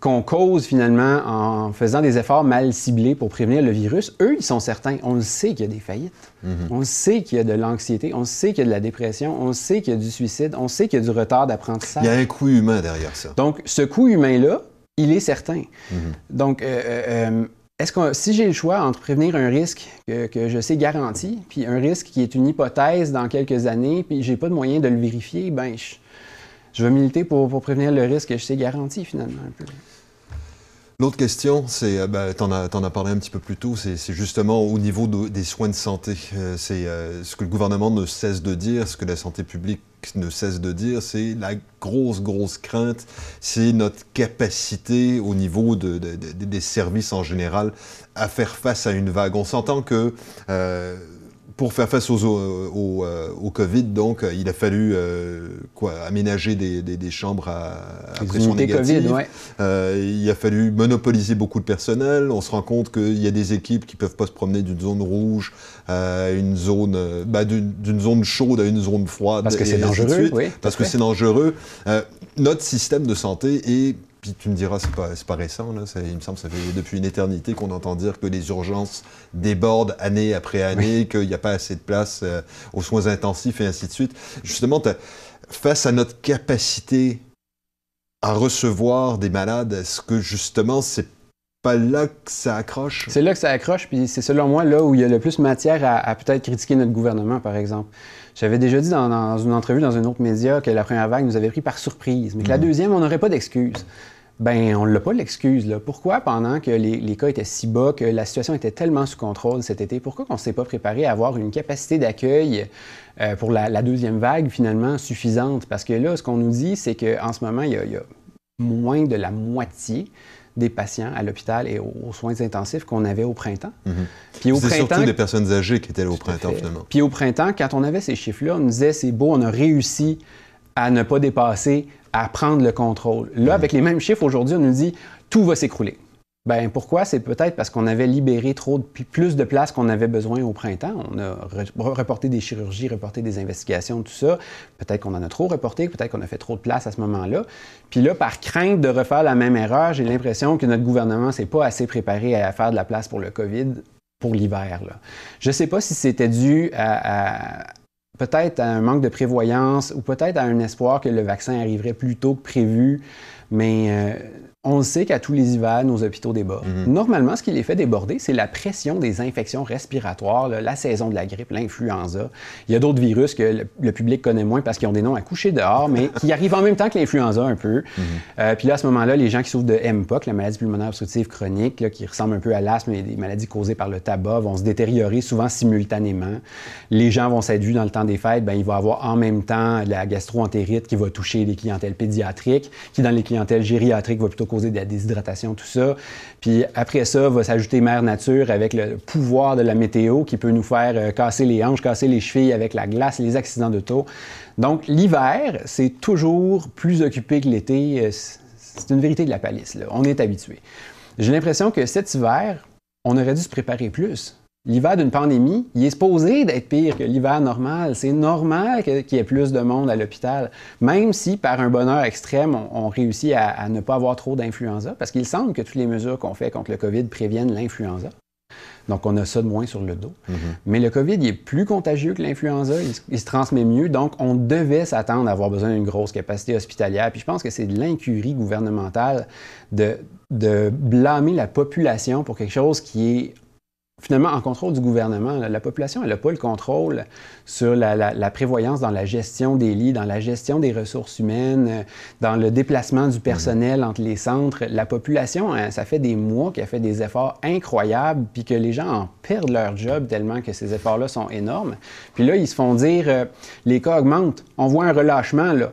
qu'on cause finalement en faisant des efforts mal ciblés pour prévenir le virus, eux, ils sont certains. On le sait qu'il y a des faillites. Mm-hmm. On sait qu'il y a de l'anxiété. On sait qu'il y a de la dépression. On sait qu'il y a du suicide. On sait qu'il y a du retard d'apprentissage. Il y a un coût humain derrière ça. Donc, ce coût humain-là, il est certain. Mm-hmm. Donc, euh, euh, est-ce que si j'ai le choix entre prévenir un risque que, je sais garanti, puis un risque qui est une hypothèse dans quelques années, puis j'ai pas de moyen de le vérifier, ben je, vais militer pour, prévenir le risque que je sais garanti finalement L'autre question, c'est, euh, ben, tu en, as parlé un petit peu plus tôt, c'est justement au niveau des soins de santé. Euh, c'est euh, ce que le gouvernement ne cesse de dire, ce que la santé publique ne cesse de dire, c'est la grosse, grosse crainte, c'est notre capacité au niveau des services en général à faire face à une vague. On s'entend que... Euh, pour faire face euh, au, Covid, donc, euh, il a fallu euh, aménager des, chambres à, pression COVID, il a fallu monopoliser beaucoup de personnel. On se rend compte qu'il y a des équipes qui ne peuvent pas se promener d'une zone rouge à une zone, bah, d'une zone chaude à une zone froide. Parce que c'est dangereux. parce que c'est dangereux. notre système de santé est puis tu me diras, c'est pas, pas récent, là, il me semble que ça fait depuis une éternité qu'on entend dire que les urgences débordent année après année, qu'il n'y a pas assez de place euh, aux soins intensifs et ainsi de suite. Justement, face à notre capacité à recevoir des malades, est-ce que justement c'est pas là que ça accroche. C'est là que ça accroche, puis c'est selon moi là où il y a le plus matière à peut-être critiquer notre gouvernement, par exemple. J'avais déjà dit dans, une entrevue dans un autre média que la première vague nous avait pris par surprise, mais que la mm. deuxième, on n'aurait pas d'excuse. Ben, on l'a pas l'excuse. Pourquoi, pendant que les, cas étaient si bas, que la situation était tellement sous contrôle cet été, pourquoi on ne s'est pas préparé à avoir une capacité d'accueil euh, pour la, deuxième vague finalement suffisante? Parce que là, ce qu'on nous dit, c'est qu'en ce moment, il y a moins de la moitié des patients à l'hôpital et aux, soins intensifs qu'on avait au printemps. C'est mhm. Puis surtout des personnes âgées qui étaient au printemps, finalement. Puis au printemps, quand on avait ces chiffres-là, on nous disait c'est beau, on a réussi à ne pas dépasser, à prendre le contrôle. Là, mhm. avec les mêmes chiffres aujourd'hui, on nous dit tout va s'écrouler. Ben pourquoi? C'est peut-être parce qu'on avait libéré trop de, plus de place qu'on avait besoin au printemps. On a reporté des chirurgies, reporté des investigations, tout ça. Peut-être qu'on en a trop reporté, peut-être qu'on a fait trop de place à ce moment-là. Puis là, par crainte de refaire la même erreur, j'ai l'impression que notre gouvernement s'est pas assez préparé à faire de la place pour le COVID pour l'hiver. Je sais pas si c'était dû à, peut-être à un manque de prévoyance ou peut-être à un espoir que le vaccin arriverait plus tôt que prévu, mais euh, on sait qu'à tous les hivers, nos hôpitaux débordent. Mhm. Normalement, ce qui les fait déborder, c'est la pression des infections respiratoires, la saison de la grippe, l'influenza. Il y a d'autres virus que le, public connaît moins parce qu'ils ont des noms à coucher dehors, mais qui arrivent en même temps que l'influenza un peu. Mhm. Euh, puis là, à ce moment-là, les gens qui souffrent de MPOC, la maladie pulmonaire obstructive chronique, qui ressemble un peu à l'asthme et des maladies causées par le tabac, vont se détériorer souvent simultanément. Les gens vont vus dans le temps des fêtes, ben ils vont avoir en même temps la gastro-entérite qui va toucher les clientèles pédiatriques, qui dans les clientèles gériatriques va plutôt de la déshydratation, tout ça. Puis après ça, va s'ajouter Mère Nature avec le pouvoir de la météo qui peut nous faire euh, casser les hanches, casser les chevilles avec la glace, les accidents de taux. Donc l'hiver, c'est toujours plus occupé que l'été. Euh, c'est une vérité de la palisse, on est habitué. J'ai l'impression que cet hiver, on aurait dû se préparer plus. L'hiver d'une pandémie, il est supposé d'être pire que l'hiver normal. C'est normal qu'il y ait plus de monde à l'hôpital, même si par un bonheur extrême, on, réussit à, ne pas avoir trop d'influenza, parce qu'il semble que toutes les mesures qu'on fait contre le COVID préviennent l'influenza. Donc, on a ça de moins sur le dos. Mm-hmm. Mais le COVID, il est plus contagieux que l'influenza, il, se transmet mieux, donc on devait s'attendre à avoir besoin d'une grosse capacité hospitalière. Puis je pense que c'est de l'incurie gouvernementale de, de blâmer la population pour quelque chose qui est finalement en contrôle du gouvernement. La population, elle n'a pas le contrôle sur la, prévoyance dans la gestion des lits, dans la gestion des ressources humaines, euh, dans le déplacement du personnel entre les centres. La population, hein, ça fait des mois qu'elle fait des efforts incroyables, puis que les gens en perdent leur job tellement que ces efforts-là sont énormes. Puis là, ils se font dire, euh, les cas augmentent, on voit un relâchement, là.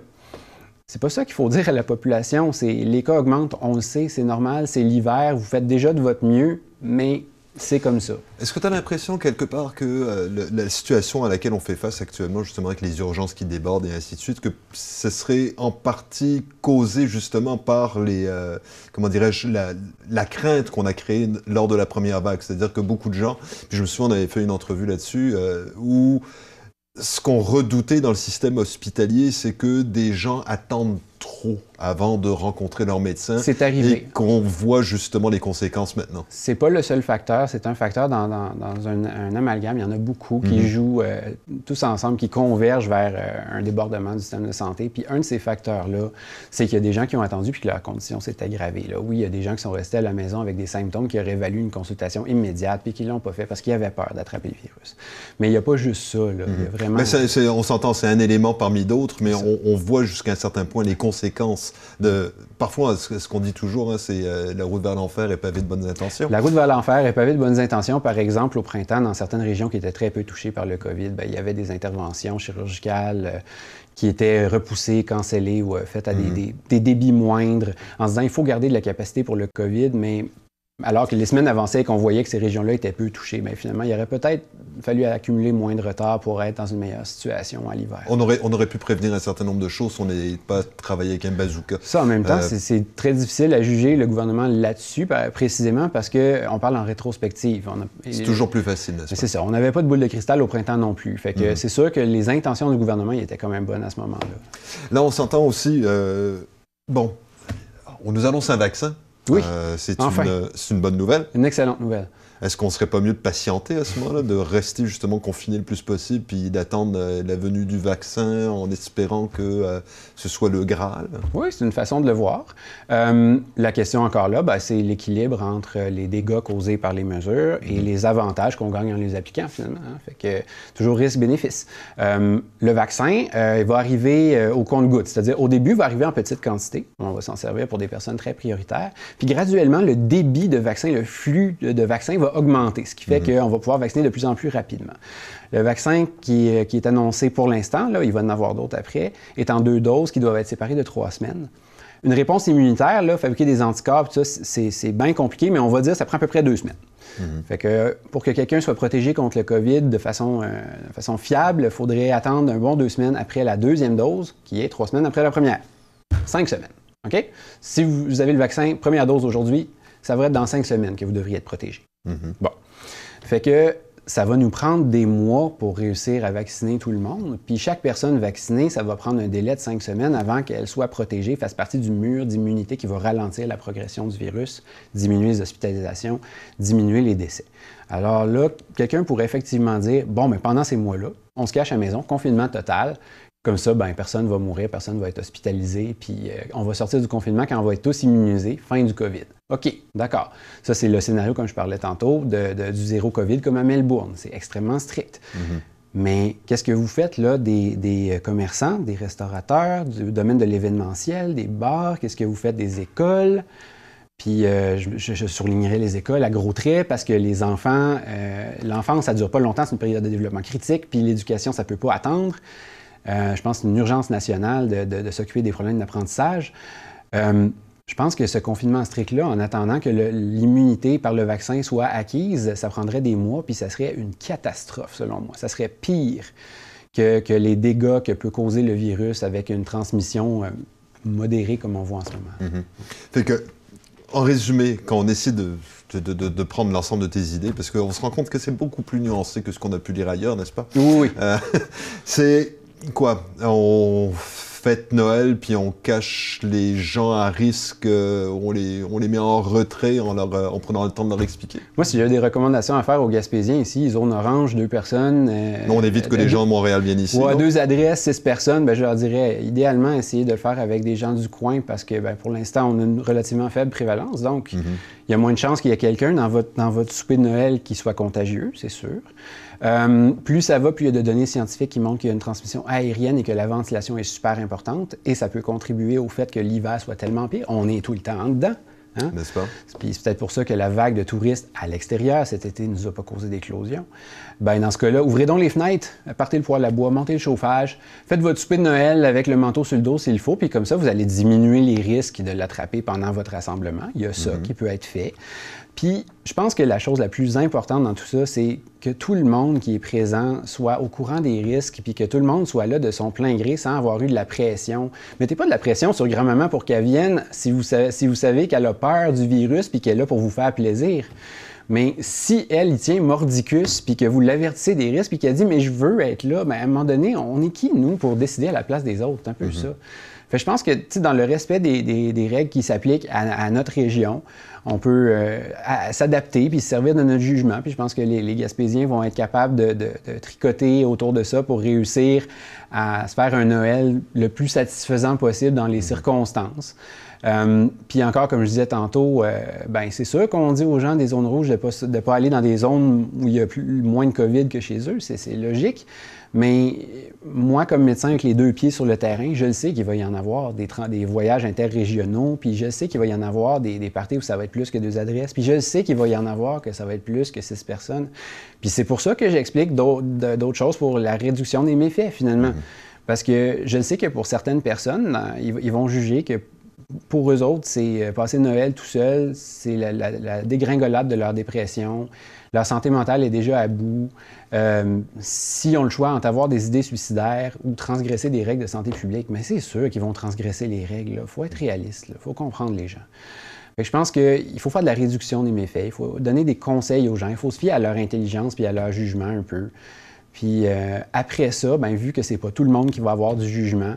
C'est pas ça qu'il faut dire à la population. C'est les cas augmentent, on le sait, c'est normal, c'est l'hiver, vous faites déjà de votre mieux, mais c'est comme ça. Est-ce que tu as l'impression quelque part que euh, la situation à laquelle on fait face actuellement, justement avec les urgences qui débordent et ainsi de suite, que ce serait en partie causé justement par les, euh, comment dirais-je, la, crainte qu'on a créée lors de la première vague C'est-à-dire que beaucoup de gens, puis je me souviens, on avait fait une entrevue là-dessus, euh, où ce qu'on redoutait dans le système hospitalier, c'est que des gens attendent trop avant de rencontrer leur médecin. C'est arrivé. Et qu'on voit justement les conséquences maintenant. C'est pas le seul facteur, c'est un facteur dans, un, amalgame. Il y en a beaucoup qui mhm. jouent euh, tous ensemble, qui convergent vers euh, un débordement du système de santé. Puis un de ces facteurs-là, c'est qu'il y a des gens qui ont attendu puis que leur condition s'est aggravée. Là. Oui, il y a des gens qui sont restés à la maison avec des symptômes qui auraient valu une consultation immédiate puis qui l'ont pas fait parce qu'ils avaient peur d'attraper le virus. Mais il n'y a pas juste ça. Là. Il y a mhm. vraiment... on s'entend, c'est un élément parmi d'autres, mais on, on voit jusqu'à un certain point les conséquences Parfois, ce qu'on dit toujours, hein, c'est euh, la route vers l'enfer est pavée de bonnes intentions. La route vers l'enfer est pavée de bonnes intentions. Par exemple, au printemps, dans certaines régions qui étaient très peu touchées par le COVID, ben, il y avait des interventions chirurgicales euh, qui étaient repoussées, cancellées ou euh, faites à mhm. des, débits moindres, en se disant il faut garder de la capacité pour le COVID, mais alors que les semaines avançaient et qu'on voyait que ces régions-là étaient peu touchées, bien finalement, il aurait peut-être fallu accumuler moins de retard pour être dans une meilleure situation à l'hiver. On aurait, pu prévenir un certain nombre de choses si on n'avait pas travaillé avec un bazooka. Ça, en même temps, euh, c'est très difficile à juger le gouvernement là-dessus, précisément parce qu'on parle en rétrospective. C'est toujours plus facile, C'est ça. On n'avait pas de boule de cristal au printemps non plus. Fait que mhm. c'est sûr que les intentions du gouvernement étaient quand même bonnes à ce moment-là. Là, on s'entend aussi... Euh, bon, on nous annonce un vaccin. Oui. Euh, c'est une, bonne nouvelle. Une excellente nouvelle. Est-ce qu'on serait pas mieux de patienter à ce moment-là, de rester justement confiné le plus possible, puis d'attendre euh, la venue du vaccin en espérant que euh, ce soit le Graal? Oui, c'est une façon de le voir. Euh, la question encore là, ben, c'est l'équilibre entre les dégâts causés par les mesures et mm-hmm. les avantages qu'on gagne en les appliquant finalement. Hein. Fait que toujours risque-bénéfice. le vaccin, il va arriver au compte gouttes cest c'est-à-dire au début, il va arriver en petite quantité. On va s'en servir pour des personnes très prioritaires. Puis graduellement, le débit de vaccin, le flux de vaccins va augmenter, ce qui fait mhm. qu'on va pouvoir vacciner de plus en plus rapidement. Le vaccin qui, euh, est annoncé pour l'instant, il va en avoir d'autres après, est en deux doses qui doivent être séparées de trois semaines. Une réponse immunitaire, fabriquer des anticorps, c'est, bien compliqué, mais on va dire que ça prend à peu près deux semaines. Mhm. Fait que pour que quelqu'un soit protégé contre le COVID de façon, euh, façon fiable, il faudrait attendre un bon deux semaines après la deuxième dose, qui est trois semaines après la première. Cinq semaines. OK? Si vous avez le vaccin, première dose aujourd'hui, ça va être dans cinq semaines que vous devriez être protégé. Mhm. Bon. Fait que ça va nous prendre des mois pour réussir à vacciner tout le monde. Puis chaque personne vaccinée, ça va prendre un délai de cinq semaines avant qu'elle soit protégée, fasse partie du mur d'immunité qui va ralentir la progression du virus, diminuer les hospitalisations, diminuer les décès. Alors là, quelqu'un pourrait effectivement dire, bon, mais pendant ces mois-là, on se cache à la maison, confinement total, comme ça, ben, personne ne va mourir, personne ne va être hospitalisé, puis euh, on va sortir du confinement quand on va être tous immunisés, fin du COVID. OK, d'accord. Ça, c'est le scénario, comme je parlais tantôt, du zéro COVID comme à Melbourne. C'est extrêmement strict. Mm-hmm. Mais qu'est-ce que vous faites là des, euh, commerçants, des restaurateurs, du domaine de l'événementiel, des bars? Qu'est-ce que vous faites des écoles? Puis euh, je, je, les écoles à gros traits parce que les enfants, l'enfance, ça ne dure pas longtemps, c'est une période de développement critique, puis l'éducation, ça ne peut pas attendre. Euh, je pense une urgence nationale de, s'occuper des problèmes d'apprentissage. Euh, je pense que ce confinement strict-là, en attendant que l'immunité par le vaccin soit acquise, ça prendrait des mois, puis ça serait une catastrophe, selon moi. Ça serait pire que, les dégâts que peut causer le virus avec une transmission euh, modérée comme on voit en ce moment. Mm-hmm. Fait que, en résumé, quand on essaie de prendre l'ensemble de tes idées, parce qu'on se rend compte que c'est beaucoup plus nuancé que ce qu'on a pu lire ailleurs, n'est-ce pas? Oui. oui. c'est quoi, on fête Noël, puis on cache les gens à risque, euh, on, les, on les met en retrait en, euh, prenant le temps de leur expliquer. Moi, si j'avais des recommandations à faire aux Gaspésiens ici, zone orange, deux personnes. Euh, on évite que les gens de Montréal viennent ici. Ouais, deux adresses, six personnes, ben, je leur dirais idéalement essayer de le faire avec des gens du coin parce que ben, pour l'instant, on a une relativement faible prévalence. Donc, mhm. il y a moins de chances qu'il y ait quelqu'un dans votre, dans votre souper de Noël qui soit contagieux, c'est sûr. Euh, plus ça va, plus il y a de données scientifiques qui montrent qu'il y a une transmission aérienne et que la ventilation est super importante. Et ça peut contribuer au fait que l'hiver soit tellement pire. On est tout le temps en dedans. Hein. N'est-ce pas? Puis c'est peut-être pour ça que la vague de touristes à l'extérieur cet été ne nous a pas causé d'éclosion. Ben dans ce cas-là, ouvrez donc les fenêtres, partez le poêle à bois, montez le chauffage, faites votre souper de Noël avec le manteau sur le dos s'il faut, puis comme ça, vous allez diminuer les risques de l'attraper pendant votre rassemblement. Il y a ça mm-hmm. qui peut être fait. Puis, je pense que la chose la plus importante dans tout ça, c'est que tout le monde qui est présent soit au courant des risques, puis que tout le monde soit là de son plein gré sans avoir eu de la pression. Mettez pas de la pression sur grand-maman pour qu'elle vienne si vous, savez qu'elle a peur du virus, puis qu'elle est là pour vous faire plaisir. Mais si elle y tient mordicus, puis que vous l'avertissez des risques, puis qu'elle dit Mais je veux être là, bien, à un moment donné, on est qui, nous, pour décider à la place des autres? C'est un peu mm-hmm. ça. Fait, je pense que dans le respect des, règles qui s'appliquent à, notre région, on peut euh, s'adapter puis se servir de notre jugement. Puis je pense que les, Gaspésiens vont être capables de, tricoter autour de ça pour réussir à se faire un Noël le plus satisfaisant possible dans les mm-hmm. circonstances. Euh, puis encore, comme je disais tantôt, euh, ben c'est sûr qu'on dit aux gens des zones rouges de ne pas, aller dans des zones où il y a plus, moins de COVID que chez eux, c'est logique. Mais moi, comme médecin avec les deux pieds sur le terrain, je le sais qu'il va y en avoir des, des voyages interrégionaux, puis je sais qu'il va y en avoir des, parties où ça va être plus que deux adresses, puis je sais qu'il va y en avoir que ça va être plus que six personnes. Puis c'est pour ça que j'explique d'autres choses pour la réduction des méfaits, finalement. Mm-hmm. Parce que je le sais que pour certaines personnes, ben, ils vont juger que pour eux autres, c'est euh, passer Noël tout seul, c'est la, la, dégringolade de leur dépression. Leur santé mentale est déjà à bout. Euh, s'ils ont le choix entre avoir des idées suicidaires ou transgresser des règles de santé publique, mais c'est sûr qu'ils vont transgresser les règles. Il faut être réaliste, il faut comprendre les gens. je pense qu'il faut faire de la réduction des méfaits, il faut donner des conseils aux gens, il faut se fier à leur intelligence puis à leur jugement un peu. Puis euh, après ça, ben, vu que c'est pas tout le monde qui va avoir du jugement,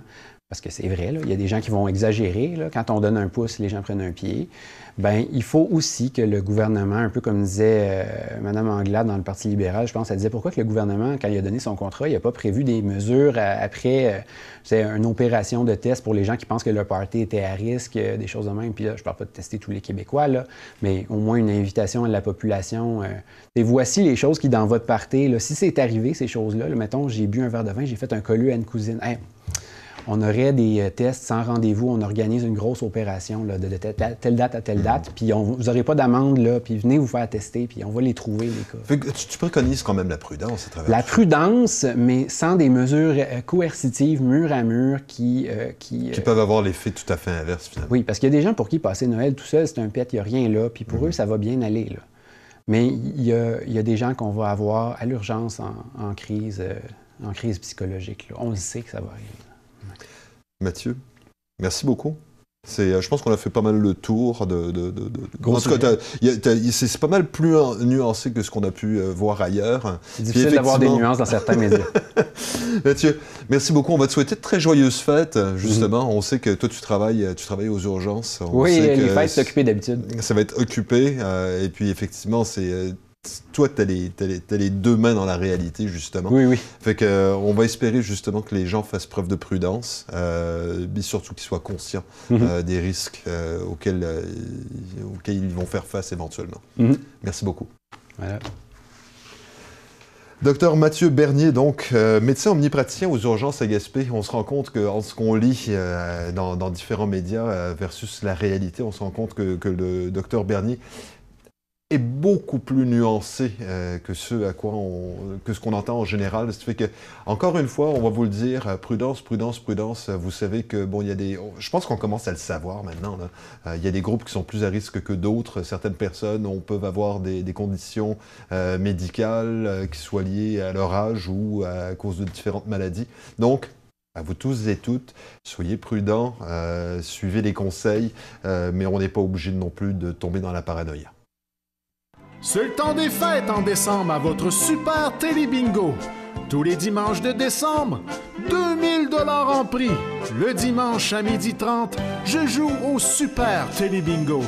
parce que c'est vrai, il y a des gens qui vont exagérer. quand on donne un pouce, les gens prennent un pied. Ben, il faut aussi que le gouvernement, un peu comme disait euh, Mme Anglade dans le Parti libéral, je pense, elle disait pourquoi que le gouvernement, quand il a donné son contrat, il n'a pas prévu des mesures euh, après c'est euh, une opération de test pour les gens qui pensent que leur parti était à risque, des choses de même. Puis là, je ne parle pas de tester tous les Québécois, mais au moins une invitation à la population. et voici les choses qui, dans votre parti. si c'est arrivé, ces choses-là, mettons, j'ai bu un verre de vin, j'ai fait un colu à une cousine on aurait des euh, tests sans rendez-vous, on organise une grosse opération de, telle date à telle mhm. date, puis on, vous n'aurez pas d'amende, là, puis venez vous faire tester, puis on va les trouver, les cas. tu, préconises quand même la prudence à travers La prudence, mais sans des mesures euh, coercitives mur à mur qui... Euh, qui, peuvent avoir l'effet tout à fait inverse, finalement. Oui, parce qu'il y a des gens pour qui passer Noël tout seul, c'est un pet, il n'y a rien là, puis pour mhm. eux, ça va bien aller, là. Mais il y, a, des gens qu'on va avoir à l'urgence en, crise... en crise psychologique. On le sait que ça va arriver. Mathieu, merci beaucoup. Euh, je pense qu'on a fait pas mal le tour de. de, de, c'est pas mal plus nuancé que ce qu'on a pu euh, voir ailleurs. C'est difficile d'avoir des nuances dans certains médias. Mathieu, merci beaucoup. On va te souhaiter de très joyeuses fêtes. Justement, mhm. on sait que toi tu travailles, euh, tu travailles aux urgences. oui, sait les que fêtes occupé d'habitude. Ça va être occupé, et puis effectivement, c'est toi, tu as, les deux mains dans la réalité, justement. Oui, oui. Fait que, euh, on va espérer justement que les gens fassent preuve de prudence, euh, mais surtout qu'ils soient conscients mhm. euh, des risques auxquels, ils vont faire face éventuellement. Mhm. Merci beaucoup. Voilà. Docteur Mathieu Bernier, donc médecin omnipraticien aux urgences à Gaspé, on se rend compte que en ce qu'on lit dans, différents médias versus la réalité, on se rend compte que, que le docteur Bernier est beaucoup plus nuancé euh, que ce à quoi on, que ce qu'on entend en général. qui fait que, encore une fois, on va vous le dire, euh, prudence, prudence, prudence. Euh, vous savez que bon, il y a des, je pense qu'on commence à le savoir maintenant. il y a des groupes qui sont plus à risque que d'autres. Certaines personnes, on peut avoir des, conditions médicales qui soient liées à leur âge ou à cause de différentes maladies. Donc à vous tous et toutes, soyez prudents, suivez les conseils, mais on n'est pas obligé non plus de tomber dans la paranoïa. C'est le temps des fêtes en décembre à votre super Télébingo. Tous les dimanches de décembre, 2000 dollars en prix. Le dimanche à 12h30, je joue au super Télébingo.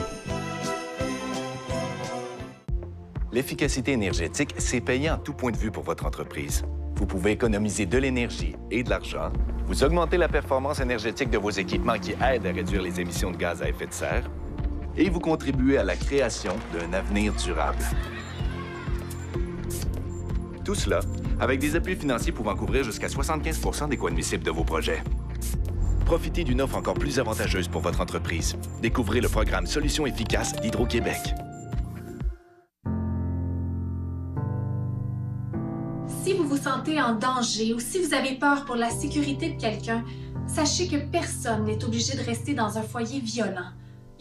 L'efficacité énergétique, c'est payé à tout point de vue pour votre entreprise. Vous pouvez économiser de l'énergie et de l'argent. Vous augmentez la performance énergétique de vos équipements qui aident à réduire les émissions de gaz à effet de serre et vous contribuez à la création d'un avenir durable. Tout cela avec des appuis financiers pouvant couvrir jusqu'à 75 des coûts admissibles de vos projets. Profitez d'une offre encore plus avantageuse pour votre entreprise. Découvrez le programme Solutions efficaces d'Hydro-Québec. Si vous vous sentez en danger ou si vous avez peur pour la sécurité de quelqu'un, sachez que personne n'est obligé de rester dans un foyer violent.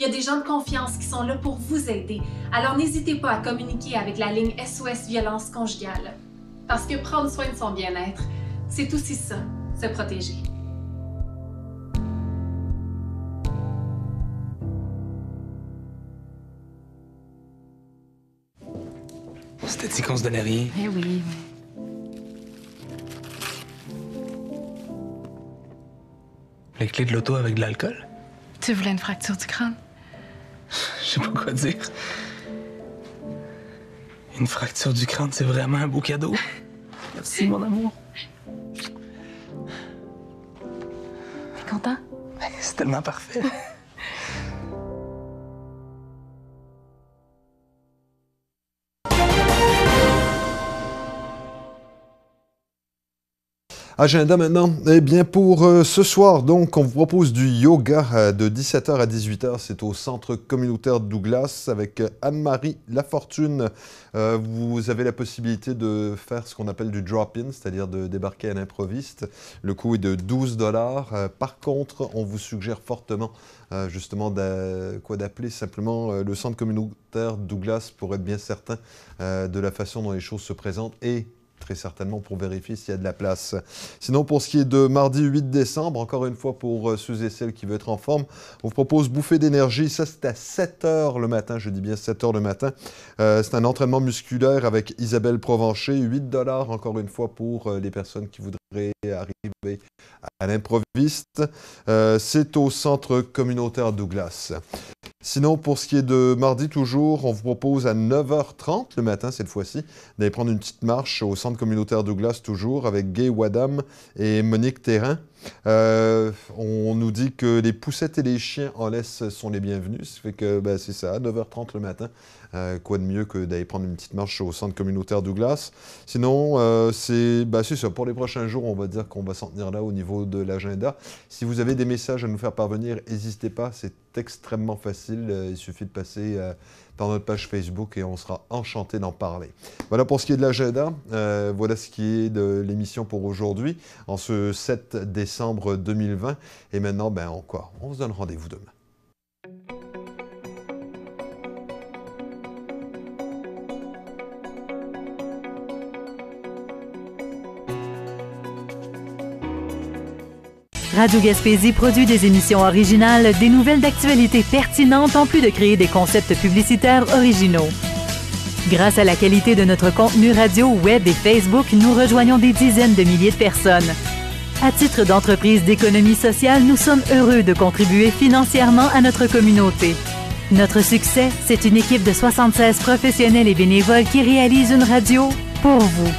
Il y a des gens de confiance qui sont là pour vous aider. Alors n'hésitez pas à communiquer avec la ligne SOS Violence Conjugale. Parce que prendre soin de son bien-être, c'est aussi ça, se protéger. C'était dit qu'on se donnait rien. Eh oui. Les clés de l'auto avec de l'alcool? Tu voulais une fracture du crâne? sais pas quoi dire. Une fracture du crâne, c'est vraiment un beau cadeau. Merci, mon amour. T'es content? Ben, c'est tellement parfait. Agenda maintenant. Eh bien, pour euh, ce soir, donc, on vous propose du yoga euh, de 17h à 18h. C'est au Centre communautaire Douglas avec euh, Anne-Marie Lafortune. vous avez la possibilité de faire ce qu'on appelle du drop-in, c'est-à-dire de débarquer à l'improviste. Le coût est de 12 dollars. par contre, on vous suggère fortement justement quoi d'appeler simplement le Centre communautaire Douglas pour être bien certain de la façon dont les choses se présentent et très certainement pour vérifier s'il y a de la place. Sinon, pour ce qui est de mardi 8 décembre, encore une fois pour euh, ceux et celles qui veulent être en forme, on vous propose Bouffée d'énergie. Ça, c'est à 7 h le matin. Je dis bien 7 h le matin. Euh, c'est un entraînement musculaire avec Isabelle Provencher. 8 dollars, encore une fois, pour euh, les personnes qui voudraient arriver à l'improviste. c'est au centre communautaire Douglas. Sinon, pour ce qui est de mardi toujours, on vous propose à 9h30 le matin, cette fois-ci, d'aller prendre une petite marche au centre communautaire Douglas, toujours, avec Gay Wadam et Monique Terrain. Euh, on nous dit que les poussettes et les chiens en laisse sont les bienvenus. fait que ben, c'est ça, 9h30 le matin. Euh, quoi de mieux que d'aller prendre une petite marche au centre communautaire Douglas. Sinon, euh, ben, c'est ça. Pour les prochains jours, on va dire qu'on va s'en tenir là au niveau de l'agenda. Si vous avez des messages à nous faire parvenir, n'hésitez pas. C'est extrêmement facile. Il suffit de passer par notre page Facebook et on sera enchanté d'en parler. Voilà pour ce qui est de l'agenda, euh, voilà ce qui est de l'émission pour aujourd'hui, en ce 7 décembre 2020. Et maintenant, ben, encore on se donne rendez-vous demain. Radio Gaspésie produit des émissions originales, des nouvelles d'actualité pertinentes en plus de créer des concepts publicitaires originaux. Grâce à la qualité de notre contenu radio, web et Facebook, nous rejoignons des dizaines de milliers de personnes. À titre d'entreprise d'économie sociale, nous sommes heureux de contribuer financièrement à notre communauté. Notre succès, c'est une équipe de 76 professionnels et bénévoles qui réalisent une radio pour vous.